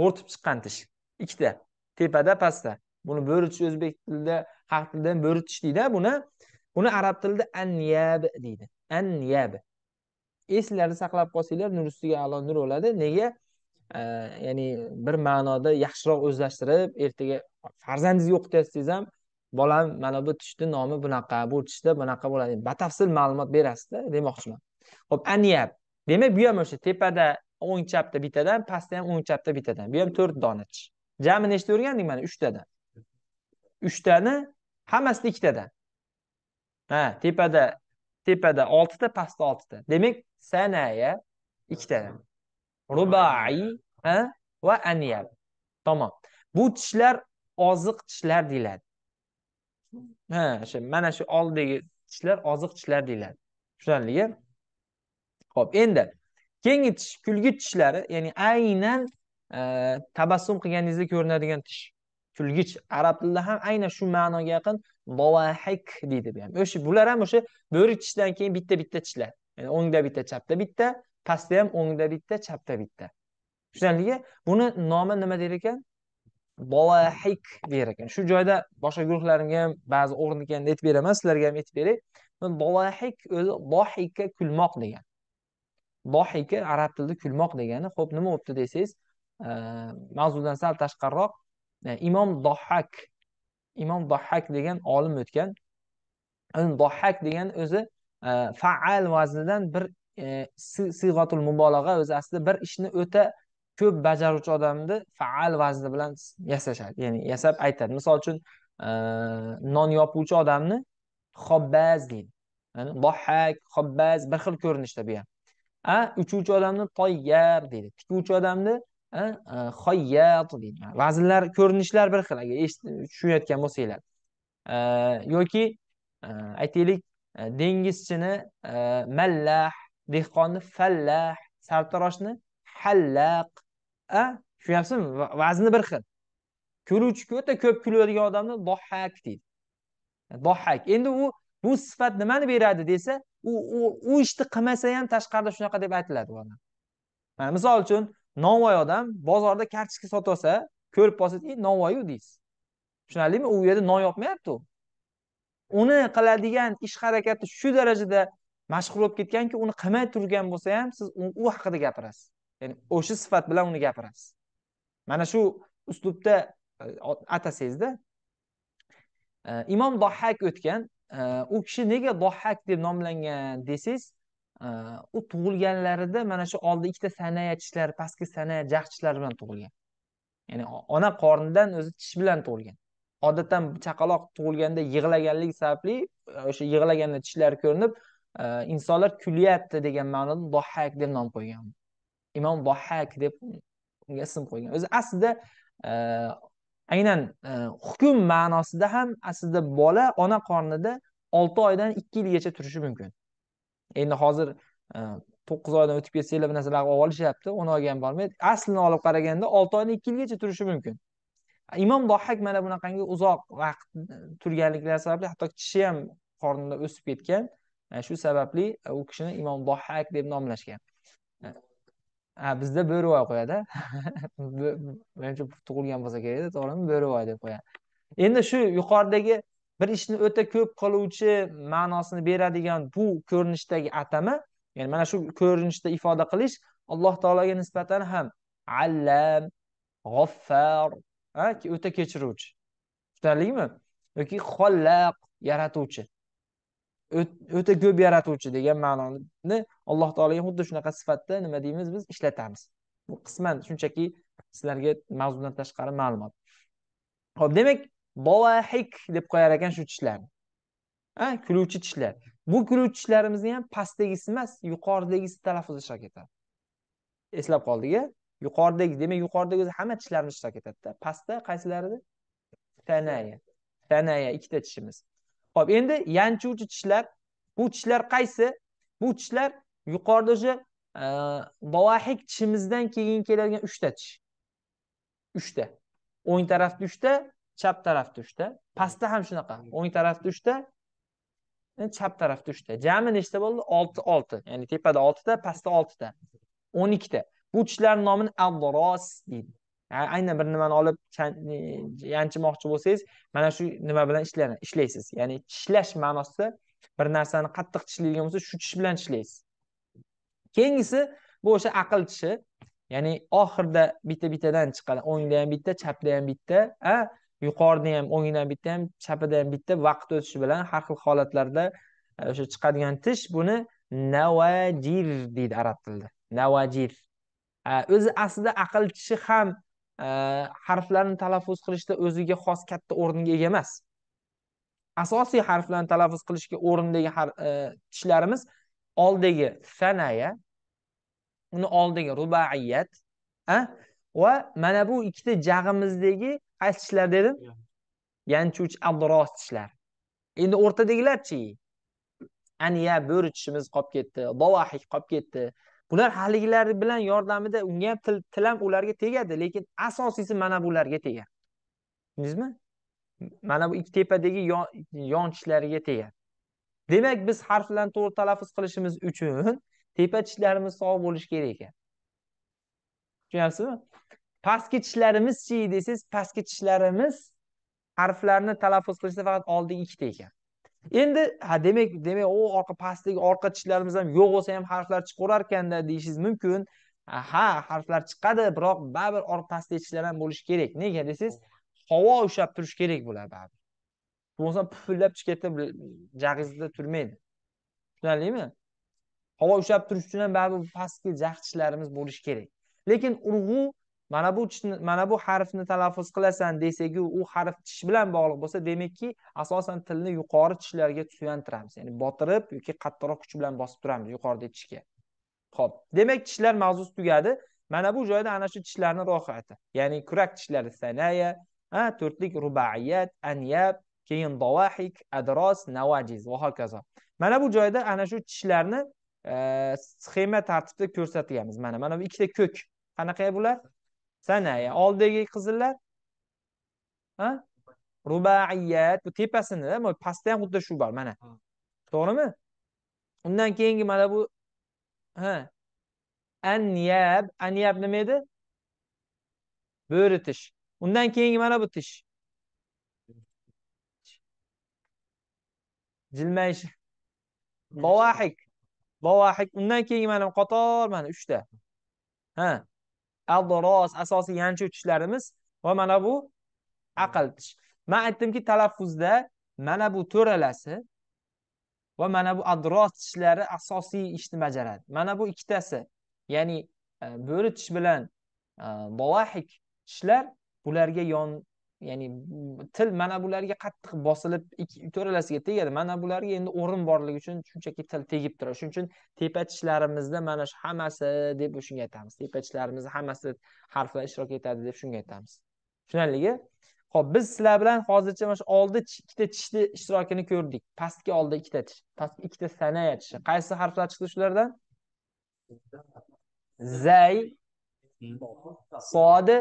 bo'rtib chiqqan tish ikkita tepada pastda buni bo'ritish o'zbek tilida haq tilida ham bo'ritish deydi buni buni arab tilida anyab deydi anyab esinglarda saqlab qolsanglar nur ustiga alo nur bo'ladi nega ya'ni bir ma'noda yaxshiroq o'zlashtirib ertaga farzandingizga o'qitayotsangiz ham bolam mana bu tishni nomi bunaqa bu tishda bunaqa bo'ladi batafsil ma'lumot berasizda demoqchiman ho'p anyab demak bu ham o'sha tepada o'ng chapda bittadan pastda ham o'ng chapda bittadan bu ham to'rt tish jami nechta o'rgandik mana uchtadan uchtani hammasida ikkitadan ha tepada tepada oltita pastda oltita demak sanaya ikkitadan rubai ha va anyab tamom bu tishlar oziq tishlar deyiladi ha o'sha mana shu oldidagi tishlar oziq tishlar deyiladi tushunarlia ho'p endi keyingi tish kulgi tishlari ya'ni aynan e, tabassum qilganingizda ko'rinadigan tish kulgich arab tilida ham aynan shu ma'noga yaqin bovahik deydi bu ham o'sha bular ham o'sha bo'ri tishdan keyin bitta bitta tishlar ya'ni o'ngda bitta chapda bitta pastda ham o'ngda bitta chapda bitta shundanligi buni nomi nima der ekan bovahik der ekan shu joyda boshqa guruhlarimga ham ba'zi o'rniga aytib beraman sizlarga ham aytib beray bovahik o'zi bohika kulmoq degani bohika arab tilida kulmoq degani ho'p nima bo'libdi desangiz mavzudan sal tashqariroq imom dohak imom dohak degan olim o'tgan dohak degan o'zi e, faal vaznidan bir e, mubolag'a o'zi aslida bir ishni o'ta ko'p bajaruvchi odamni faal vazni bilan yasashadi ya'ni yasab aytadi misol uchun e, non yopuvchi odamni hobbaz deydi dohak hobbaz bir xil ko'rinishda bu ham a uchuvchi odamni toyyar deydi tikuvchi odamni hoyyat deydi vaznlar ko'rinishlar bir xil agar tushunayotgan bo'lsanglar yoki aytaylik e, dengizchini e, mallah dehqonni fallah sartaroshni hallaq a tushunyapsizmi vazni bir xil kuluvchi o'ta ko'p kuladigan odamni dohak deydi e, dohak endi u bu sifat nimani beradi desa u u ishni qilmasa ham tashqarida shunaqa deb aytiladi u odam misol uchun Novvoy odam bozorda kartochka sotib olsa, ko'rib qolsa, novvoyu" deysiz. Tushunarlimi? U yerda non yopmayapti u. Uni qiladigan ish harakati shu darajada mashhur bo'lib ketganki, uni qilmay turgan bo'lsa ham, siz u haqida gapirasiz. Ya'ni o'sha sifat bilan uni gapirasiz. Mana shu uslubda e, atasangizda e, imom Dohak o'tgan e, u kishi nega Dohak deb nomlangan desangiz Э, u tug'ilganlarida mana shu oldi ikkita sana yachishlar pastki sana jag'chichlar bilan tug'ilgan ya'ni ona qornidan o'zi tish bilan tug'ilgan odatdan chaqaloq tug'ilganda yig'laganlik sababli e, o'sha yig'laganda tishlari ko'rinib e, insonlar kulyapti degan ma'noda dohak deb nom qo'ygan imom dohak deb unga ism qo'ygan o'zi aslida e, aynan hukm ma'nosida ham aslida bola ona qornida olti oydan ikki yilgacha turishi mumkin endi hozir to'qqiz oydan o'tib ketsanglar bir narsalarni olib olishyapti o'n oyga ham bormaydi aslini olib qaraganda olti oydan ikki yilgacha turishi mumkin imom dohak mana bunaqangi uzoq vaqt turganliklari sababli hatto tishi ham qornida o'sib ketgan shu sababli u kishini imom dohak deb nomlashgan ha bizda bo'rivoy qo'yadi menimcha tug'ilgan bo'lsa kerakda to'g'rimi bo'rivoy deb qo'yadi endi shu yuqoridagi bir ishni o'ta ko'p qiluvchi ma'nosini beradigan bu ko'rinishdagi atama ya'ni mana shu ko'rinishda ifoda qilish alloh taologa nisbatan ham allam g'offar o'ta kechiruvchi tushunarlimi yoki xollaq yaratuvchi o'ta ko'p yaratuvchi degan ma'noni alloh taologa xuddi shunaqa sifatda nima deymiz biz ishlatamiz bu qisman shunchaki sizlarga mavzudan tashqari ma'lumot ho'p demak bovahik deb qo'yar ekan shu tishlarni a kuluvchi tishlar bu kuluvchi tishlarimizni ham pastdagisi emas yuqoridagisi talaffuz ishtirok etadi eslab qoldik a yuqoridagi demak yuqoridagi o'zi hamma tishlarimiz ishtirok etadida pastda qaysilarida tanaya tanaya ikkita tishimiz ho'p endi yanchuvchi tishlar bu tishlar qaysi bu tishlar yuqorida o'sha e, bovahik tishimizdan keyin keladigan uchta tish uchta o'ng tarafda uchta chap tarafda uchta pastda ham shunaqa o'ng tarafda uchta e, chap tarafda uchta jami nechta bo'ldi olti olti ya'ni tepada oltita pastda oltita o'n ikkita bu tishlarni nomini adros deydi aynan bir nimani olib e, yanchimoqchi bo'lsangiz mana shu nima bilan ishlaysiz ya'ni tishlash ma'nosida bir narsani qattiq tishlaydigan bo'lsa shu tish bilan tishlaysiz keyingisi bu o'sha aql tishi ya'ni oxirida bitta bittadan chiqadi o'ngda ham bitta chapda ham bitta a yuqorida ham ham bitta ham chapida ham bitta vaqt o'tishi bilan har xil holatlarda e, o'sha chiqadigan tish buni navajir deydi arab tilida navajir e, o'zi aslida aql tishi ham e, harflarni talaffuz qilishda o'ziga xos katta o'ringa ega emas asosiy harflarni talaffuz qilishga o'rindagi tishlarimiz oldagi sanaya uni oldigi rubaiyat va mana bu ikkita jag'imizdagi qaysi tishlar dedim yanchuvchi abduroz tishlar endi o'rtadagilarchi aniya bo'ri tishimiz qolib ketdi bovahik qolib ketdi bular haligilari bilan yordamida unga ham til, tilam ularga tegadi lekin asosiysi mana bularga tegadi tushundingizmi mana bu ikki tepadagi yon tishlariga tegadi demak biz harflarni to'g'ri talaffuz qilishimiz uchun tepa tishlarimiz sog' bo'lishi kerak ekan tushunyapsizmi pastki tishlarimiz chi desangiz pastki tishlarimiz harflarni talaffuz qilishda faqat oldingi ikkita ekan endi ha demak demak u orqa pastdagi orqa tishlarimiz ham yo'q bo'lsa ham harflar chiqaverarkanda deyishingiz mumkin ha harflar chiqadi biroq baribir orqa pastdagi tishlar ham bo'lishi kerak nega desangiz havo ushlab turishi kerak bular baribir bo'lmasa pufillab chiqayotgan jag'izda turmaydi tushunarlimi havo ushlab turish uchun ham baribir pastki jag' tishlarimiz bo'lishi kerak lekin urg'u mana bu mana bu harfni talaffuz qilasan desak u harf tish bilan bog'liq bo'lsa demakki asosan tilni yuqori tishlarga suyantiramiz ya'ni botirib yoki qattiqroq kuch bilan bosib turamiz yuqoridagi tishga ho'p demak tishlar mavzusi tugadi mana bu joyda ana shu tishlarni rohati ya'ni kurak tishlari sanaya to'rtlik rubaiyat anyab keyin dovahik adros navajiz va hokazo mana bu joyda ana shu tishlarni e, sxema tartibida ko'rsatganmiz mana mana bu ikkita kok qanaqa bular sanaya oldagi qizillar ha rubaiyat bu tepasini pastda ham xuddi shu bor mana to'g'rimi undan keyingi mana bu ha anyab anyab nima edi bo'ri tish undan keyingi mana bu tish jilmayish bovahik bovahik undan keyingi mana qator mana uchta ha aldoros asosiy yanchi uchishlarimiz va mana bu aql tish man aytdimki talaffuzda mana bu to'ralasi va mana bu adros tishlari asosiy ishni bajaradi mana bu ikkitasi ya'ni e, bo'ri tish bilan e, bovahik tishlar bularga yon ya'ni til mana bularga qattiq bosilib to'ralasiga tegadi mana bularga endi o'rin borligi uchun shunchaki til tegib turadi shuning uchun tepatishlarimizni mana shu hammasi deb shunga aytamiz tepatishlarimizni hammasi harflar ishtirok etadi deb shunga aytamiz tushunarlimi ho'p biz sizlar bilan hozircha mana shu oldi ikkita tishni ishtirokini ko'rdik pastki oldi ikkita tish pastki ikkita sanaya tishi qaysi harflar chiqdi shulardan zay sodi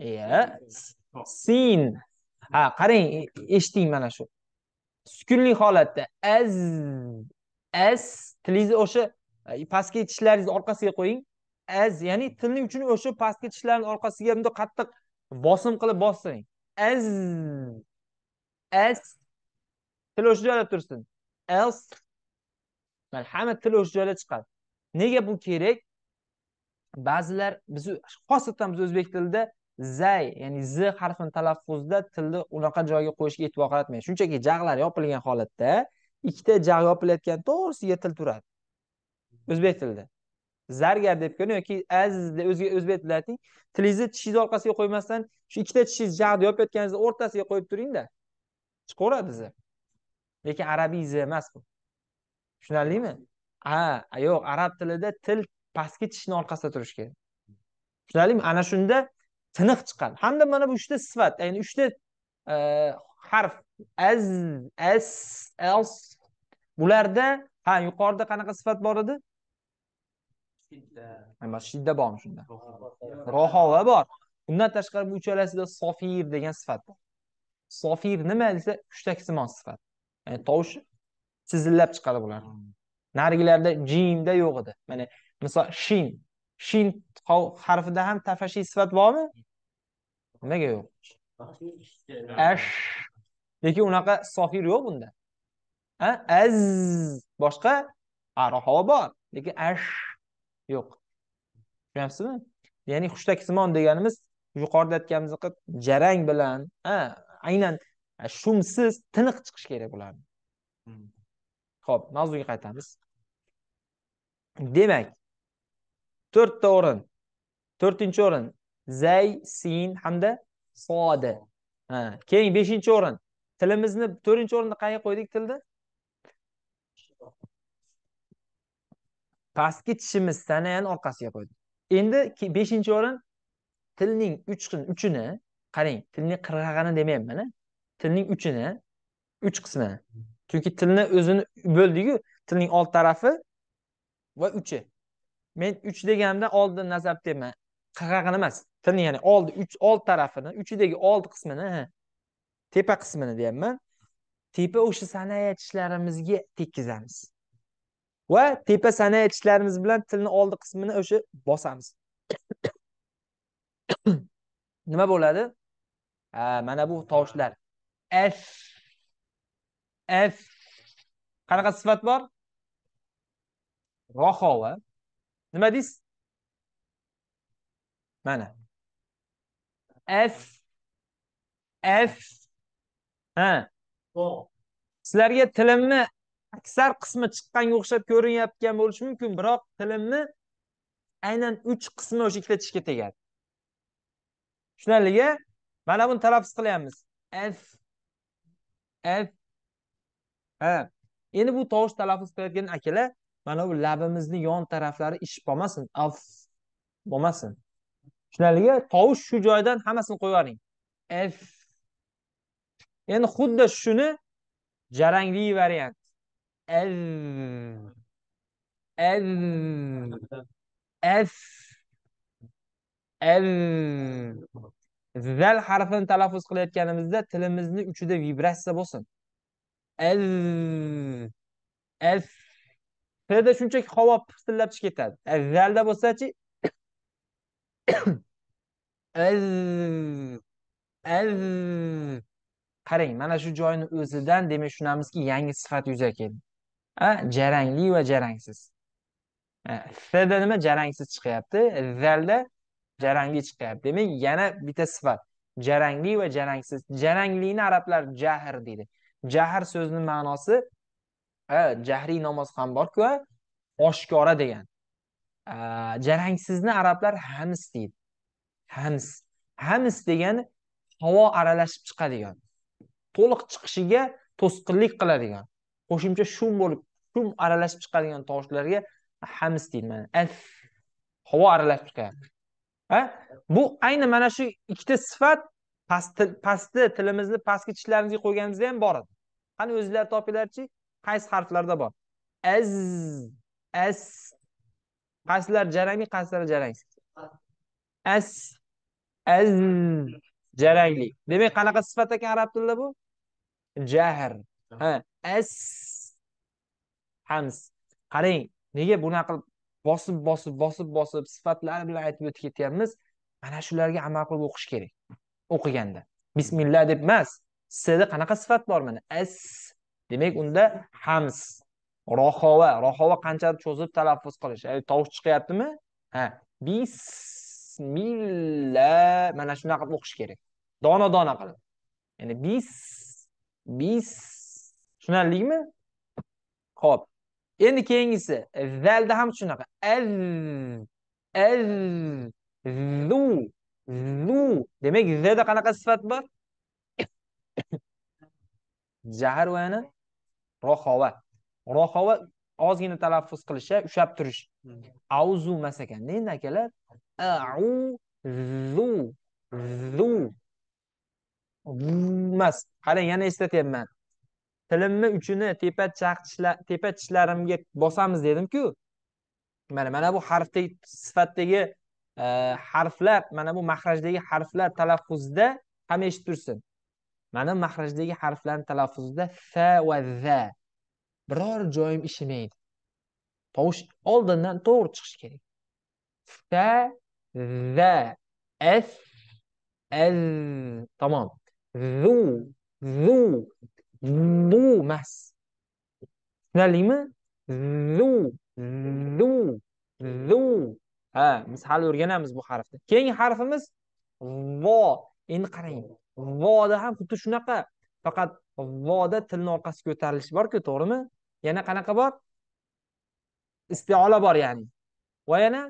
iya sin ha qarang eshiting mana shu sukunli holatda az as tilingizni o'sha e, pastki tishlaringizni orqasiga qo'ying az ya'ni tilning uchun o'sha pastki tishlarni orqasiga bundoq qattiq bosim qilib bostiring az as til o'sha joyda tursin Els mana hamma til o'sha joyda chiqadi nega bu kerak ba'zilar biz xosatan biz o'zbek tilida zay ya'ni z harfini talaffuzda tilni unaqa joyga qo'yishga e'tibor qaratmaydi shunchaki jag'lar yopilgan holatda ikkita jag' yopilayotgan to'g'risiga til turadi o'zbek tilida zargar deb ko'ring yoki az o'zbek tilida ayting tilingizni tishingizni orqasiga qo'ymasdan shu ikkita tishingiz jag'ni yopayotganingizni o'rtasiga qo'yib turingda chiqaveradi z lekin arabiy z emas bu tushunarlimi a yo'q arab tilida til pastki tishni orqasida turishi kerak tushunarlimi ana shunda tiniq chiqadi hamda mana bu uchta sifat ya'ni uchta e, harf az as els bularda ha yuqorida qanaqa sifat bor edi emas shidda bormi shunda rohova bor undan tashqari bu uchalasida sofir degan sifat bor sofir nima desa hushtaksimon sifat ya'ni tovush sizillab chiqadi bular hmm. narigilarda jimda yo'q edi mana misol shin shin harfida ham tafashiy sifat bormi nimaga yo'q ash lekin unaqa sohir yo'q bunda az boshqa havo bor lekin ash yo'q tushunyapsizmi ya'ni hushtaksimon deganimiz yuqorida aytganimizdek jarang bilan aynan shumsiz tiniq chiqish kerak ular. ho'p mavzuga qaytamiz demak to'rtta o'rin to'rtinchi o'rin zay sin hamda sodi ha keyin beshinchi o'rin tilimizni to'rtinchi o'rinda qayerga qo'ydik tilni pastki tishimiz sanani orqasiga qo'ydik endi beshinchi o'rin tilning 3 uchini qarang tilning qirg'ag'ini mana tilning uchini uch qismi chunki tilni o'zini bo'ldikku tilning old tarafi va uchi men uch deganimda oldin nazar deyman qirg'ag'ini emas tilni ya'ni oldi uch old tarafini uchidagi old qismini tepa qismini deyapman tepa o'sha sana aytishlarimizga tekkizamiz va tepa sana aytishlarimiz bilan tilni oldi qismini o'sha bosamiz nima bo'ladi mana bu tovushlar f f qanaqa sifat bor rohova nima deysiz mana f f ha sizlarga tilimni aksar qismi chiqqanga o'xshab ko'rinayotgan bo'lishi mumkin biroq tilimni aynan uch qismi o'sha tishga tegadi tushunarligi mana buni talaffuz qilyapmiz f f ha endi bu tovush talaffuz qilayotgan akalar mana bu labimizni yon taraflari ishib qolmasin af bo'lmasin tushunarliga tovush shu joydan hammasini qo'yib yuboring f endi xuddi shuni jarangli variant l f l zal harfini talaffuz qilayotganimizda tilimizni uchida vibratsiya bo'lsin l f pda shunchaki havo pisillab chiqib ketadi zalda bo'lsachi qarang mana shu joyni o'zidan demak tushunamizki yangi sifat yuzaga keldi jarangli va jarangsiz fda nima jarangsiz chiqyapti zalda jarangli chiqyapti demak yana bitta sifat jarangli va jarangsiz jaranglikni arablar jahr deydi jahr so'zini ma'nosi jahriy namoz ham borku oshkora degan jarangsizni arablar hams deydi hams hams degani havo aralashib chiqadigan to'liq chiqishiga to'sqinlik qiladigan qo'shimcha shum bo'lib shum aralashib chiqadigan tovushlarga hams deydi mana af havo aralashib chiqyapti bu ayni mana shu ikkita sifat pastda pastda tilimizni pastki tishlarimizga qo'yganimizda ham bor edi qani o'zinglar topinglarchi qaysi harflarda bor az as qaysilar jarangli qaysilar jarangsiz as az jarangli demak qanaqa sifat ekan arab tilida bu jahr ha as hams qarang nega bunaqa qilib bosib bosib bosib bosib sifatlar bilan aytib o'tib ketyapmiz mana shularga amal qilib o'qish kerak o'qiganda bismillah deb emas sida qanaqa sifat bor mana as demak unda hams rohova rohova qanchalik cho'zib talaffuz qilish e, tovush chiqyaptimi ha bismilla mana shunaqa qilib o'qish kerak dona dona qilib ya'ni bis bis tushunarlimi ho'p endi keyingisi zalda ham shunaqa az az zu zu demak zda qanaqa sifat bor jahar va yana rohova rohova ozgina talaffuz qilishi ushab turish hmm. auzu emas ekan endi akalar au zu zu emas qarang yana eslatyapman tilimni uchini tepa tepa tishlarimga bosamiz dedimku mana mana bu harfdagi sifatdagi e, harflar mana bu mahrajdagi harflar talaffuzida ham eshitib tursin mana mahrajdagi harflarni talaffuzida fa va za biror joyim ishimaydi tovush oldindan to'g'ri chiqishi kerak fa za as l tamom zu zu bu emas tushunarlimi zu zu zu ha biz hali o'rganamiz bu harfni keyingi harfimiz vo endi qarang voda ham xuddi shunaqa faqat voda tilni orqasiga ko'tarilishi borku to'g'rimi yana qanaqa bor istiola bor ya'ni va yana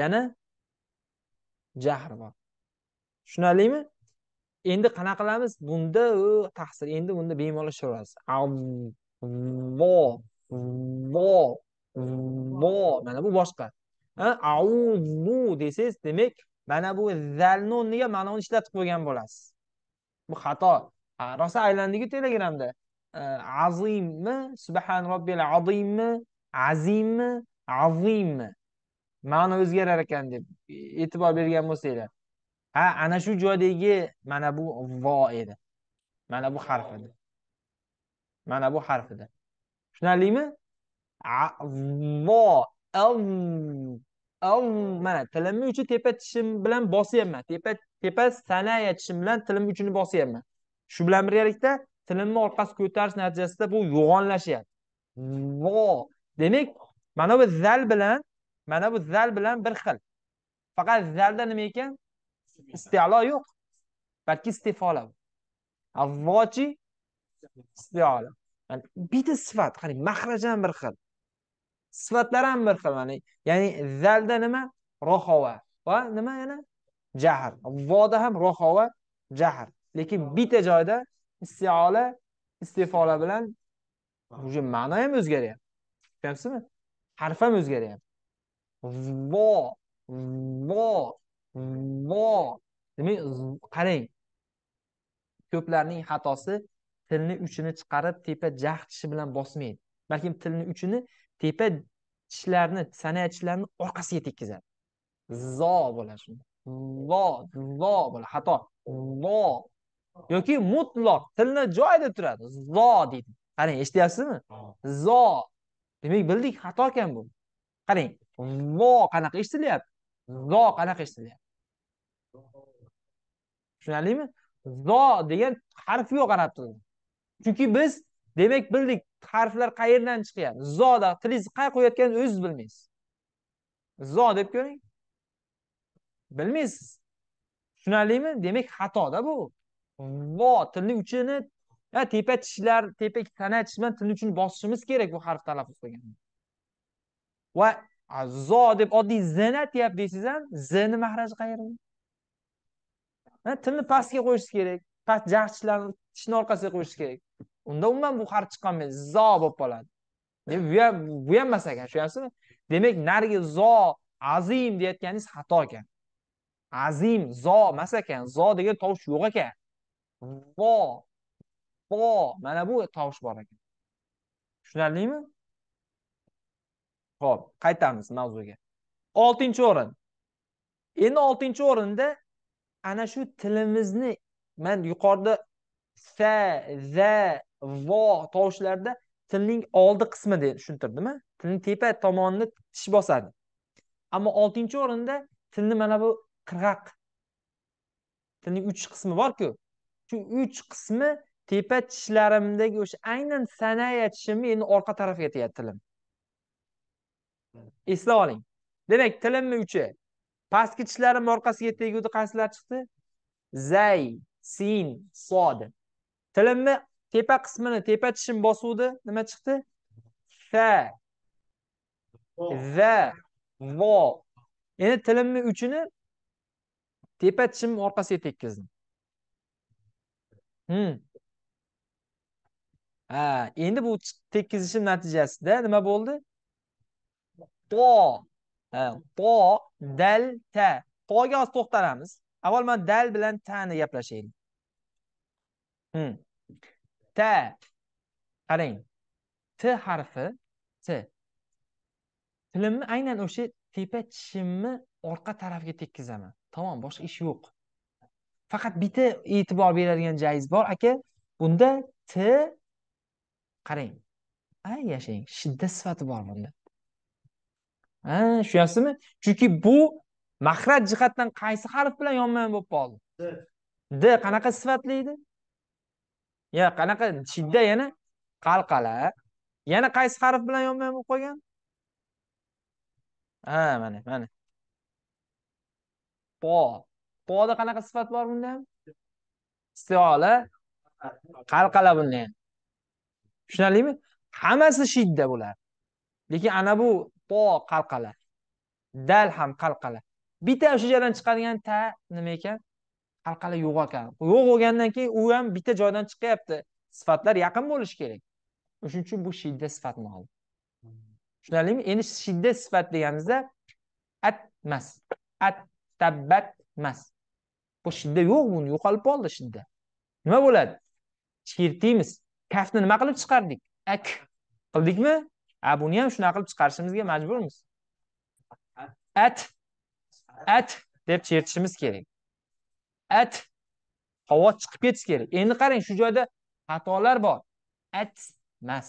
yana jahr bor tushunarlimi endi qanaqa qilamiz bunda u endi bunda bemalol ishlayveramiz vo vo vo mana bu boshqa auzu desangiz demak mana bu zalni o'rniga ma'noni ishlatib qo'ygan bo'lasiz bu xato rosa aylandiku telegramda azimmi subhan robbil azimmi azimmi azimmi ma'no o'zgarar ekan deb e'tibor bergan bo'lsanglar ha ana shu joydagi mana bu vo edi mana bu harf edi mana bu harf edi tushunarlimi vo mana tilimni uchi tepa tishim bilan bosyapman tepa tepa sanaya tishim bilan tilimni uchini bosyapman shu bilan birgalikda tilimni orqasi ko'tarish natijasida bu yo'g'onlashyapti vo demak mana bu zal bilan mana bu zal bilan bir xil faqat zalda nima ekan istialo yo'q balki istifola avvochi istiolo yani bitta sifat qarang mahraj ham bir xil sifatlar ham bir xil mana ya'ni zalda nima rohova va nima yana jahr voda ham rohova jahr lekin bitta joyda istiola istifola bilan уже ma'no ham o'zgaryapti tushunyapsizmi harf ham o'zgaryapti vo vo vo demak qarang ko'plarning xatosi tilni uchini chiqarib tepa jag' tishi bilan bosmaydi balkim tilni uchini tepa tishlarni sana tishlarni orqasiga tekkizadi zo bo'ladi shunda vo vo bo'ladi xato vo yoki mutloq tilni joyida turadi zo deydi qarang eshityapsizmi zo demak bildik xato ekan bu qarang vo qanaqa eshitilyapti zo qanaqa eshitilyapti tushunarlimi zo degan harf yo'q arab tilida chunki biz demak bildik harflar qayerdan chiqyapti zoda tilingizni qay qo'yayotganini o'zingiz bilmaysiz zo deb ko'ring bilmaysiz tushunarlimi demak xatoda bu vo tilni uchini tishlar tepa tanatish bilan tilni uchini bosishimiz kerak bu harf talaffuz qilganda va zo deb oddiy zini aytyapti deysiz ham zini mahraji qayerda tilni pastga qo'yishingiz kerak past tishlarni tishni orqasiga qo'yishingiz kerak unda umuman bu harf chiqolmaydi zo bo'lib qoladi bu ham bu ham emas ekan tushunyapsizmi demak narigi zo azim deyayotganingiz xato ekan azim zo emas ekan zo degan tovush yo'q ekan vo vo mana bu tovush bor ekan tushunarlimi ho'p qaytamiz mavzuga oltinchi o'rin endi oltinchi o'rinda ana shu tilimizni man yuqorida sa za vo tovushlarida tilning oldi qismi deb tushuntirdimi tilni tepa tomonini tish bosadi ammo oltinchi o'rinda tilni mana bu qirg'aq tilning uch qismi borku shu uch qismi tepa tishlarimdagi o'sha aynan sanay tishimni endi orqa tarafga tegadi tilim eslab oling demak tilimni uchi pastki tishlarim orqasiga teguvdi qaysilar chiqdi zay sin sod tilimni tepa qismini tepa tishim bosuvdi nima chiqdi fa va vo endi tilimni uchini tepa tishimni orqasiga tekkizdim Hmm. Ha, endi bu tekkizishim natijasida nima bo'ldi? Po. Ha, po, dal, ta. Poga oz to'xtalamiz. Avval men dal bilan tani gaplashaylik. Hmm. Ta. Qarang. T harfi T. Tilimni aynan o'sha tepa tishimni orqa tarafga tekkizaman. Tamom, boshqa ish yo'q. faqat bitta e'tibor beradigan joyiz bor aka bunda t qarang ay yashang shiddat sifati bor bunda ha tushunyapsizmi chunki bu maxraj jihatdan qaysi harf bilan yonma yon bo'lib qoldi d qanaqa edi ya qanaqa shidda yana qalqala yana qaysi harf bilan yonma yon bo'lib qolgan ha mana mana po poda qanaqa sifat bor bunda ham istiola qalqala bunda ham tushunarlimi hammasi shidda bular lekin ana bu po qalqala dal ham qalqala bitta o'sha joydan chiqadigan ta nima ekan qalqala yo'q ekan yo'q bo'lgandan keyin u ham bitta joydan chiqyapti sifatlar yaqin bo'lishi kerak o'shuning uchun bu shidda sifatini oldi tushunarlimi endi shidda sifat deganimizda atmas at tabbatmas bu shidda yo'q buni yo'qolib qoldi shidda nima bo'ladi chertiymiz kafni nima qilib chiqardik ak qildikmi a buni ham shunaqa qilib chiqarishimizga majburmiz at at deb chertishimiz kerak at ovoz chiqib ketishi kerak endi qarang shu joyda xatolar bor at emas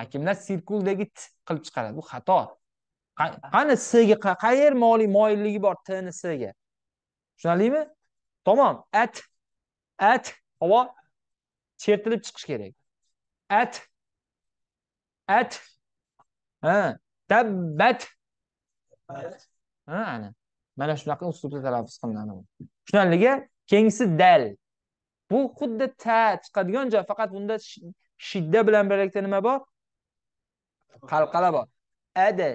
hakimlar sirkuldagi t qilib chiqaradi bu xato qani sga qayer moyilligi bor tni sga tushunarlimi tamom at at havo chertilib chiqish kerak at at ha tabbat ha ana mana shunaqa uslubda talaffuz qilinadi tushunarliga keyingisi dal bu xuddi ta chiqadigan joy faqat bunda shidda bilan birgalikda nima bor qalqala bor ada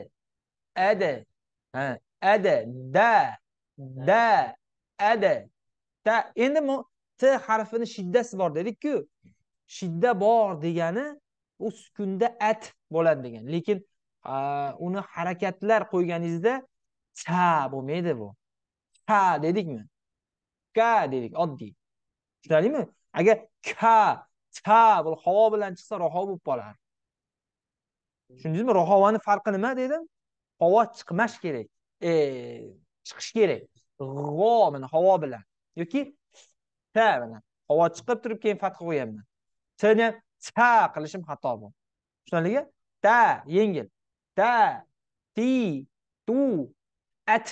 ada ha ada da da ada ta endi t harfini shiddasi bor dedikku Shidda bor degani u sukunda at bo'ladi degan. Lekin uni harakatlar qo'yganingizda cha bo'lmaydi bu. Ka dedikmi? Ka dedik oddiy. Tushunarlimi? Agar ka cha bu havo bilan chiqsa raho bo'lib qolar. Tushundingizmi? Rahovani farqi nima dedim? Havo chiqmash kerak. E, chiqish kerak. g'o mana havo bilan yoki ta bilan havo chiqib turib keyin fatha qo'yganman tni ham ta qilishim xato bu tushunarlika ta yengil ta ti tu at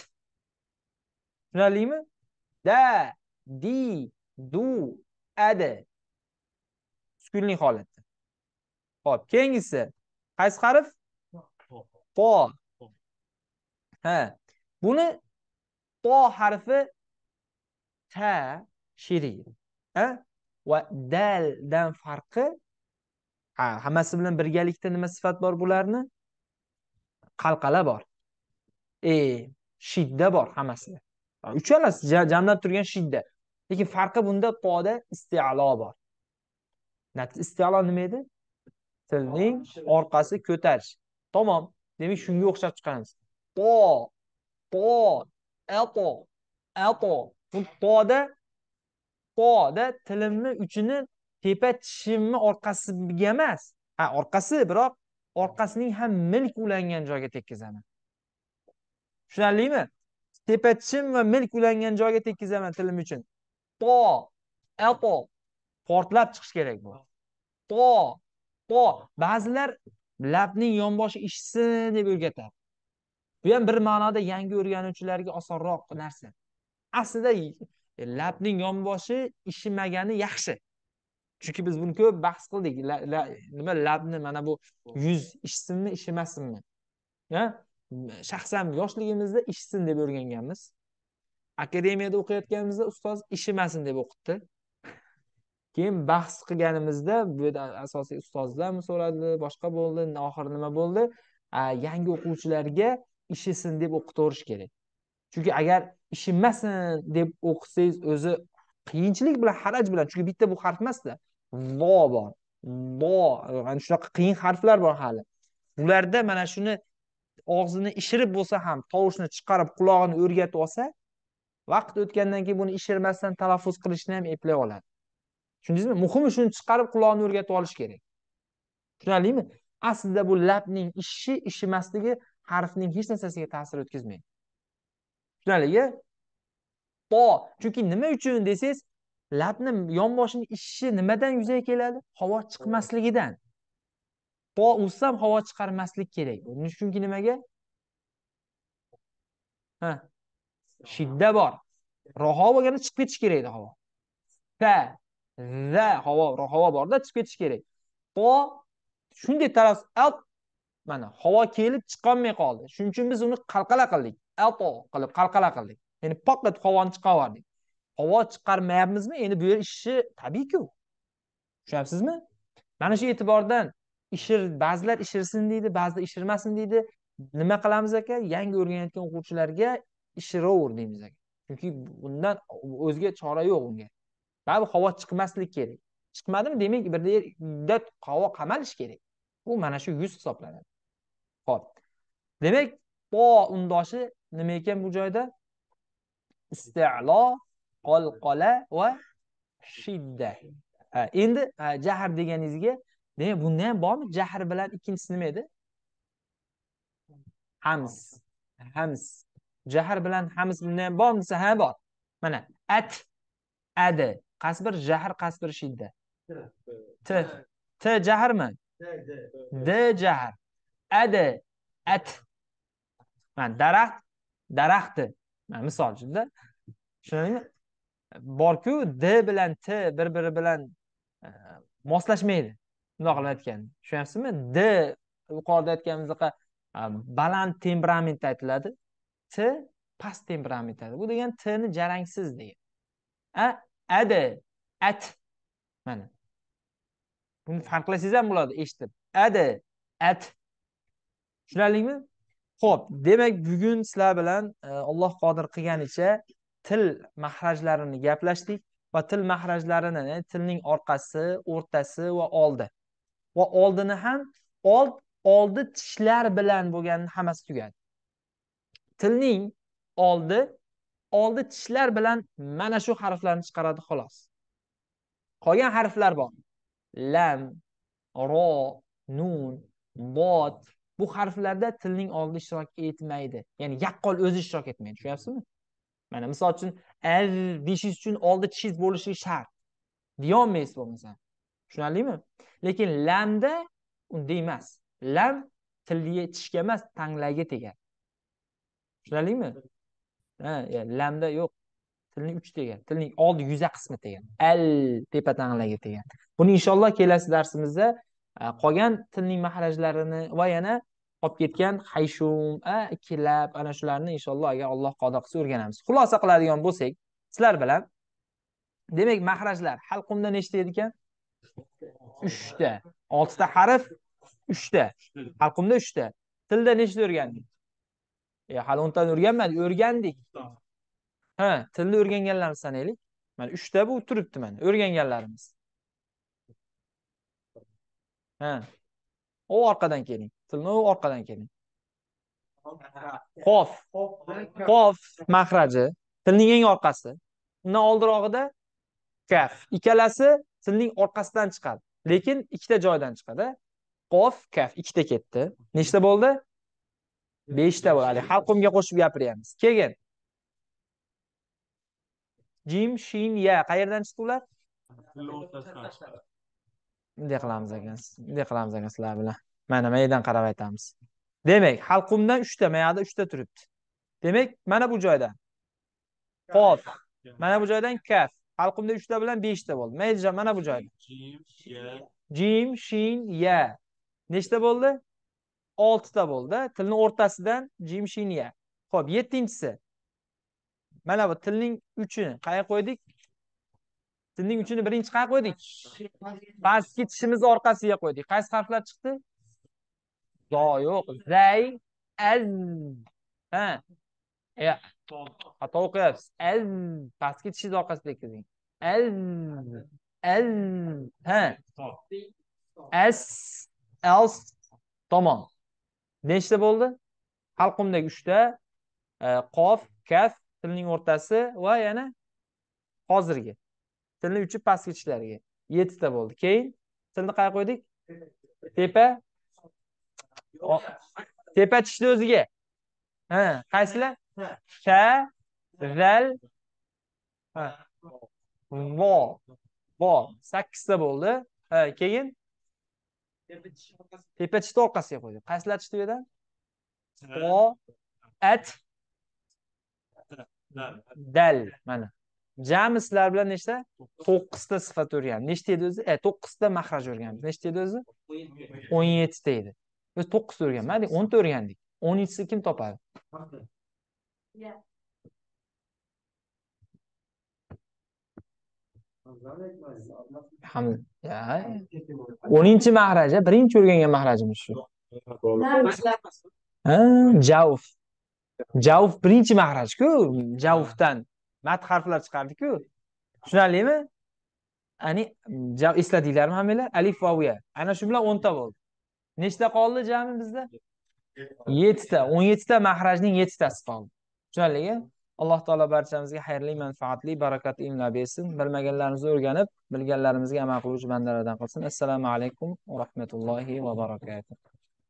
tushunarlimi da di du adi sukunli holatda ho'p keyingisi qaysi harf po ha buni to harfi ta shirin a va daldan farqi a hammasi bilan birgalikda nima sifat bor bularni qalqala bor e shidda bor hammasida uchalasi jamlab turgan shidda lekin farqi bunda toda istialo bor istialo nima edi tilning orqasi ko'tarish tamom demak shunga o'xshab chiqaramiz to to ato po bu poda poda tilimni uchini tepa tishimni orqasiga emas ha orqasi biroq orqasining ham milk ulangan joyga tekkizaman tushunarlimi tepa tishim va milk ulangan joyga tekkizaman tilim uchun to ato portlab chiqish kerak bu to to ba'zilar labning yonboshi ishsin deb o'rgatadi bu ham bir ma'noda yangi o'rganuvchilarga osonroq narsa aslida labning yonboshi ishimagani yaxshi chunki biz buni ko'p bahs qildik nima labni mana bu yuz ishsinmi ishimasinmi shaxsan yoshligimizda ishsin deb o'rganganmiz akademiyada o'qiyotganimizda ustoz ishimasin deb o'qitdi keyin bahs qilganimizda bu yerda asosiy ustozlarmi so'radi boshqa bo'ldi oxiri nima bo'ldi yangi o'quvchilarga ishisin deb o'qitaverish kerak chunki agar ishimasin deb o'qisangiz o'zi qiyinchilik bilan haraj bilan chunki bitta bu harf emasda vo bor vo ana shunaqa qiyin harflar bor hali ularda mana shuni og'zini ishirib bo'lsa ham tovushni chiqarib qulog'ini o'rgatib olsa vaqt o'tgandan keyin buni ishirmasdan talaffuz qilishni ham eplay oladi tushundingizmi muhimi shuni chiqarib qulog'ini o'rgatib olish kerak tushunarlimi aslida bu labning ishishi ishimasligi harfning hech narsasiga ta'sir o'tkazmaydi tushunarligi to chunki nima uchun desangiz labni yonboshini ishishi nimadan yuzaga keladi havo chiqmasligidan to ursa ham havo chiqarmaslik kerak chunki nimaga ha shidda bor roho bo'lganda chiqib ketishi kerak edi havo ta za havo havo borda chiqib ketishi kerak to shunday taras at mana havo kelib chiqolmay qoldi shuning uchun biz uni qalqala qildik alto qilib qalqala qildik ya'ni pok etib havoni chiqaryubordik havo chiqarmayapmizmi endi bu yer ishishi tabiiyku tushunyapsizmi mana shu e'tibordan ishir ba'zilar ishirsin deydi ba'zilar ishirmasin deydi nima qilamiz aka yangi o'rganayotgan o'quvchilarga ishiraver deymiz aka chunki bundan o'zga chora yo'q unga baribir havo chiqmaslik kerak chiqmadimi demak birda havo qamalishi kerak bu mana shu yuz hisoblanadi Xo'p. Demak, po undoshi nima ekan bu joyda? Isti'lo, qalqala va shidda. Ha, endi jahr deganingizga, demak bunda ham bormi? Jahr bilan ikkinchisi nima edi? Hams. Hams. Jahr bilan hams bunda ham bormi desa, ha bor. Mana at adi. Qaysi bir jahr, qaysi bir shidda? T. T jahrmi? D jahr. adi at mana daraxt daraxti mana misol uchunda tushunarlimi borku d bilan t bir biri bilan e, moslashmaydi bundoq qilib aytganda tushunyapsizmi d yuqorida aytganimizdek baland temperament aytiladi t past temperament aytiladi bu degani tni jarangsiz degan a ada at mana buni farqlasangiz ham bo'ladi eshitib ada at tushunarlimi ho'p demak bugun sizlar bilan e, alloh qodir qilganicha til mahrajlarini gaplashdik va til mahrajlarini tilning orqasi o'rtasi va oldi va oldini ham old oldi tishlar bilan bo'lganini hammasi tugadi tilning oldi oldi tishlar bilan mana shu harflarni chiqaradi xolos qolgan harflar bor lam ro nun bot bu harflarda tilning oldi ishtirok etmaydi ya'ni yaqqol o'zi ishtirok etmaydi tushunyapsizmi mana misol uchun al deyishingiz uchun oldi chiz bo'lishi shart deyolmaysiz bo'lmasa tushunarlimi lekin lamda unday emas lam tilga tishga emas tanglayga tegadi tushunarlimi ha lamda yo'q tilning uchi tegan tilning oldi yuza qismi tegan al tepa tanglayga tegan buni inshaalloh kelasi darsimizda Э, qolgan tilning mahrajlarini va yana qolib ketgan hayshum ikkilab ana shularni inshaalloh agar alloh qodir qilsa o'rganamiz xulosa qiladigan bo'lsak sizlar bilan demak mahrajlar halqumda nechta edi ekan uchta oltita harf uchta halqumda uchta tilda nechta o'rgandik e hali o'ntani o'rganmadik o'rgandik ha tilni o'rganganlarimizni sanaylik mana uchta bu turibdi mana o'rganganlarimiz ha u orqadan keling tilni orqadan keling qof qof mahraji tilning eng orqasi undan oldinrog'ida kaf ikkalasi tilning orqasidan chiqadi lekin ikkita joydan chiqadi qof kaf ikkita ketdi nechta bo'ldi beshta bo'ladi halqumga qo'shib gapiryapmiz keyin jim shin ya qayerdan chiqdi ular bunday qilamiz ekan bunday qilamiz ekan sizlar bilan mana mayidan qarab aytamiz demak halqumdan uchta mayada uchta turibdi demak mana bu joydan qof mana bu joydan kaf halqumda uchta bilan beshta bo'ldi mayda mana bu joyda jim shin ya nechta bo'ldi oltita bo'ldi tilni o'rtasidan jim shin ya ho'p yettinchisi mana bu tilning uchini qayerga qo'ydik Sinning uchini birinchi qayerga qo'ydik? Pastki tishimiz orqasiga qo'ydik. Qaysi harflar chiqdi? Zo yo'q. Zay, az. Ha. Ya. Xato o'qiyapsiz. Az. Pastki tishingiz orqasiga tekkizing. Az. Az. Ha. As. Els. Tamom. Nechta bo'ldi? Halqumdagi 3 ta, e, qof, kaf, tilning o'rtasi va yana hozirgi. tilni uchi pastki uchlarga yettita bo'ldi keyin tilni qayerga qo'ydik tepa tepa tishni o'ziga ha qaysilar ka ral vo vo sakkizta bo'ldi ha keyin tepa tishni orqasiga qo'ydik qaysilar tishni tugadan to at dal mana jami sizlar bilan nechta to'qqizta sifat o'rgandi nechta edi o'zi e, to'qqizta mahraj o'rgandik nechta edi o'zi o'n yettita edi biz to'qqizta o'rganmadik o'nta o'rgandik o'n yettisini kim topadi o'ninchi mahraja birinchi o'rgangan mahrajimiz shu javf javf birinchi mahrajku javufdan mat harflar chiqardiku tushunarlimi ani esladinglarmi hammanglar alif va uya ana shu bilan o'nta bo'ldi nechta qoldi jami bizda yettita o'n yettita mahrajning yettitasi qoldi tushunarlimi alloh taolo barchamizga xayrli manfaatli barakatli ilmlar bersin bilmaganlarimizni o'rganib bilganlarimizga amal qiluvchi bandalardan qilsin assalomu alaykum va rahmatullohi va barakatuh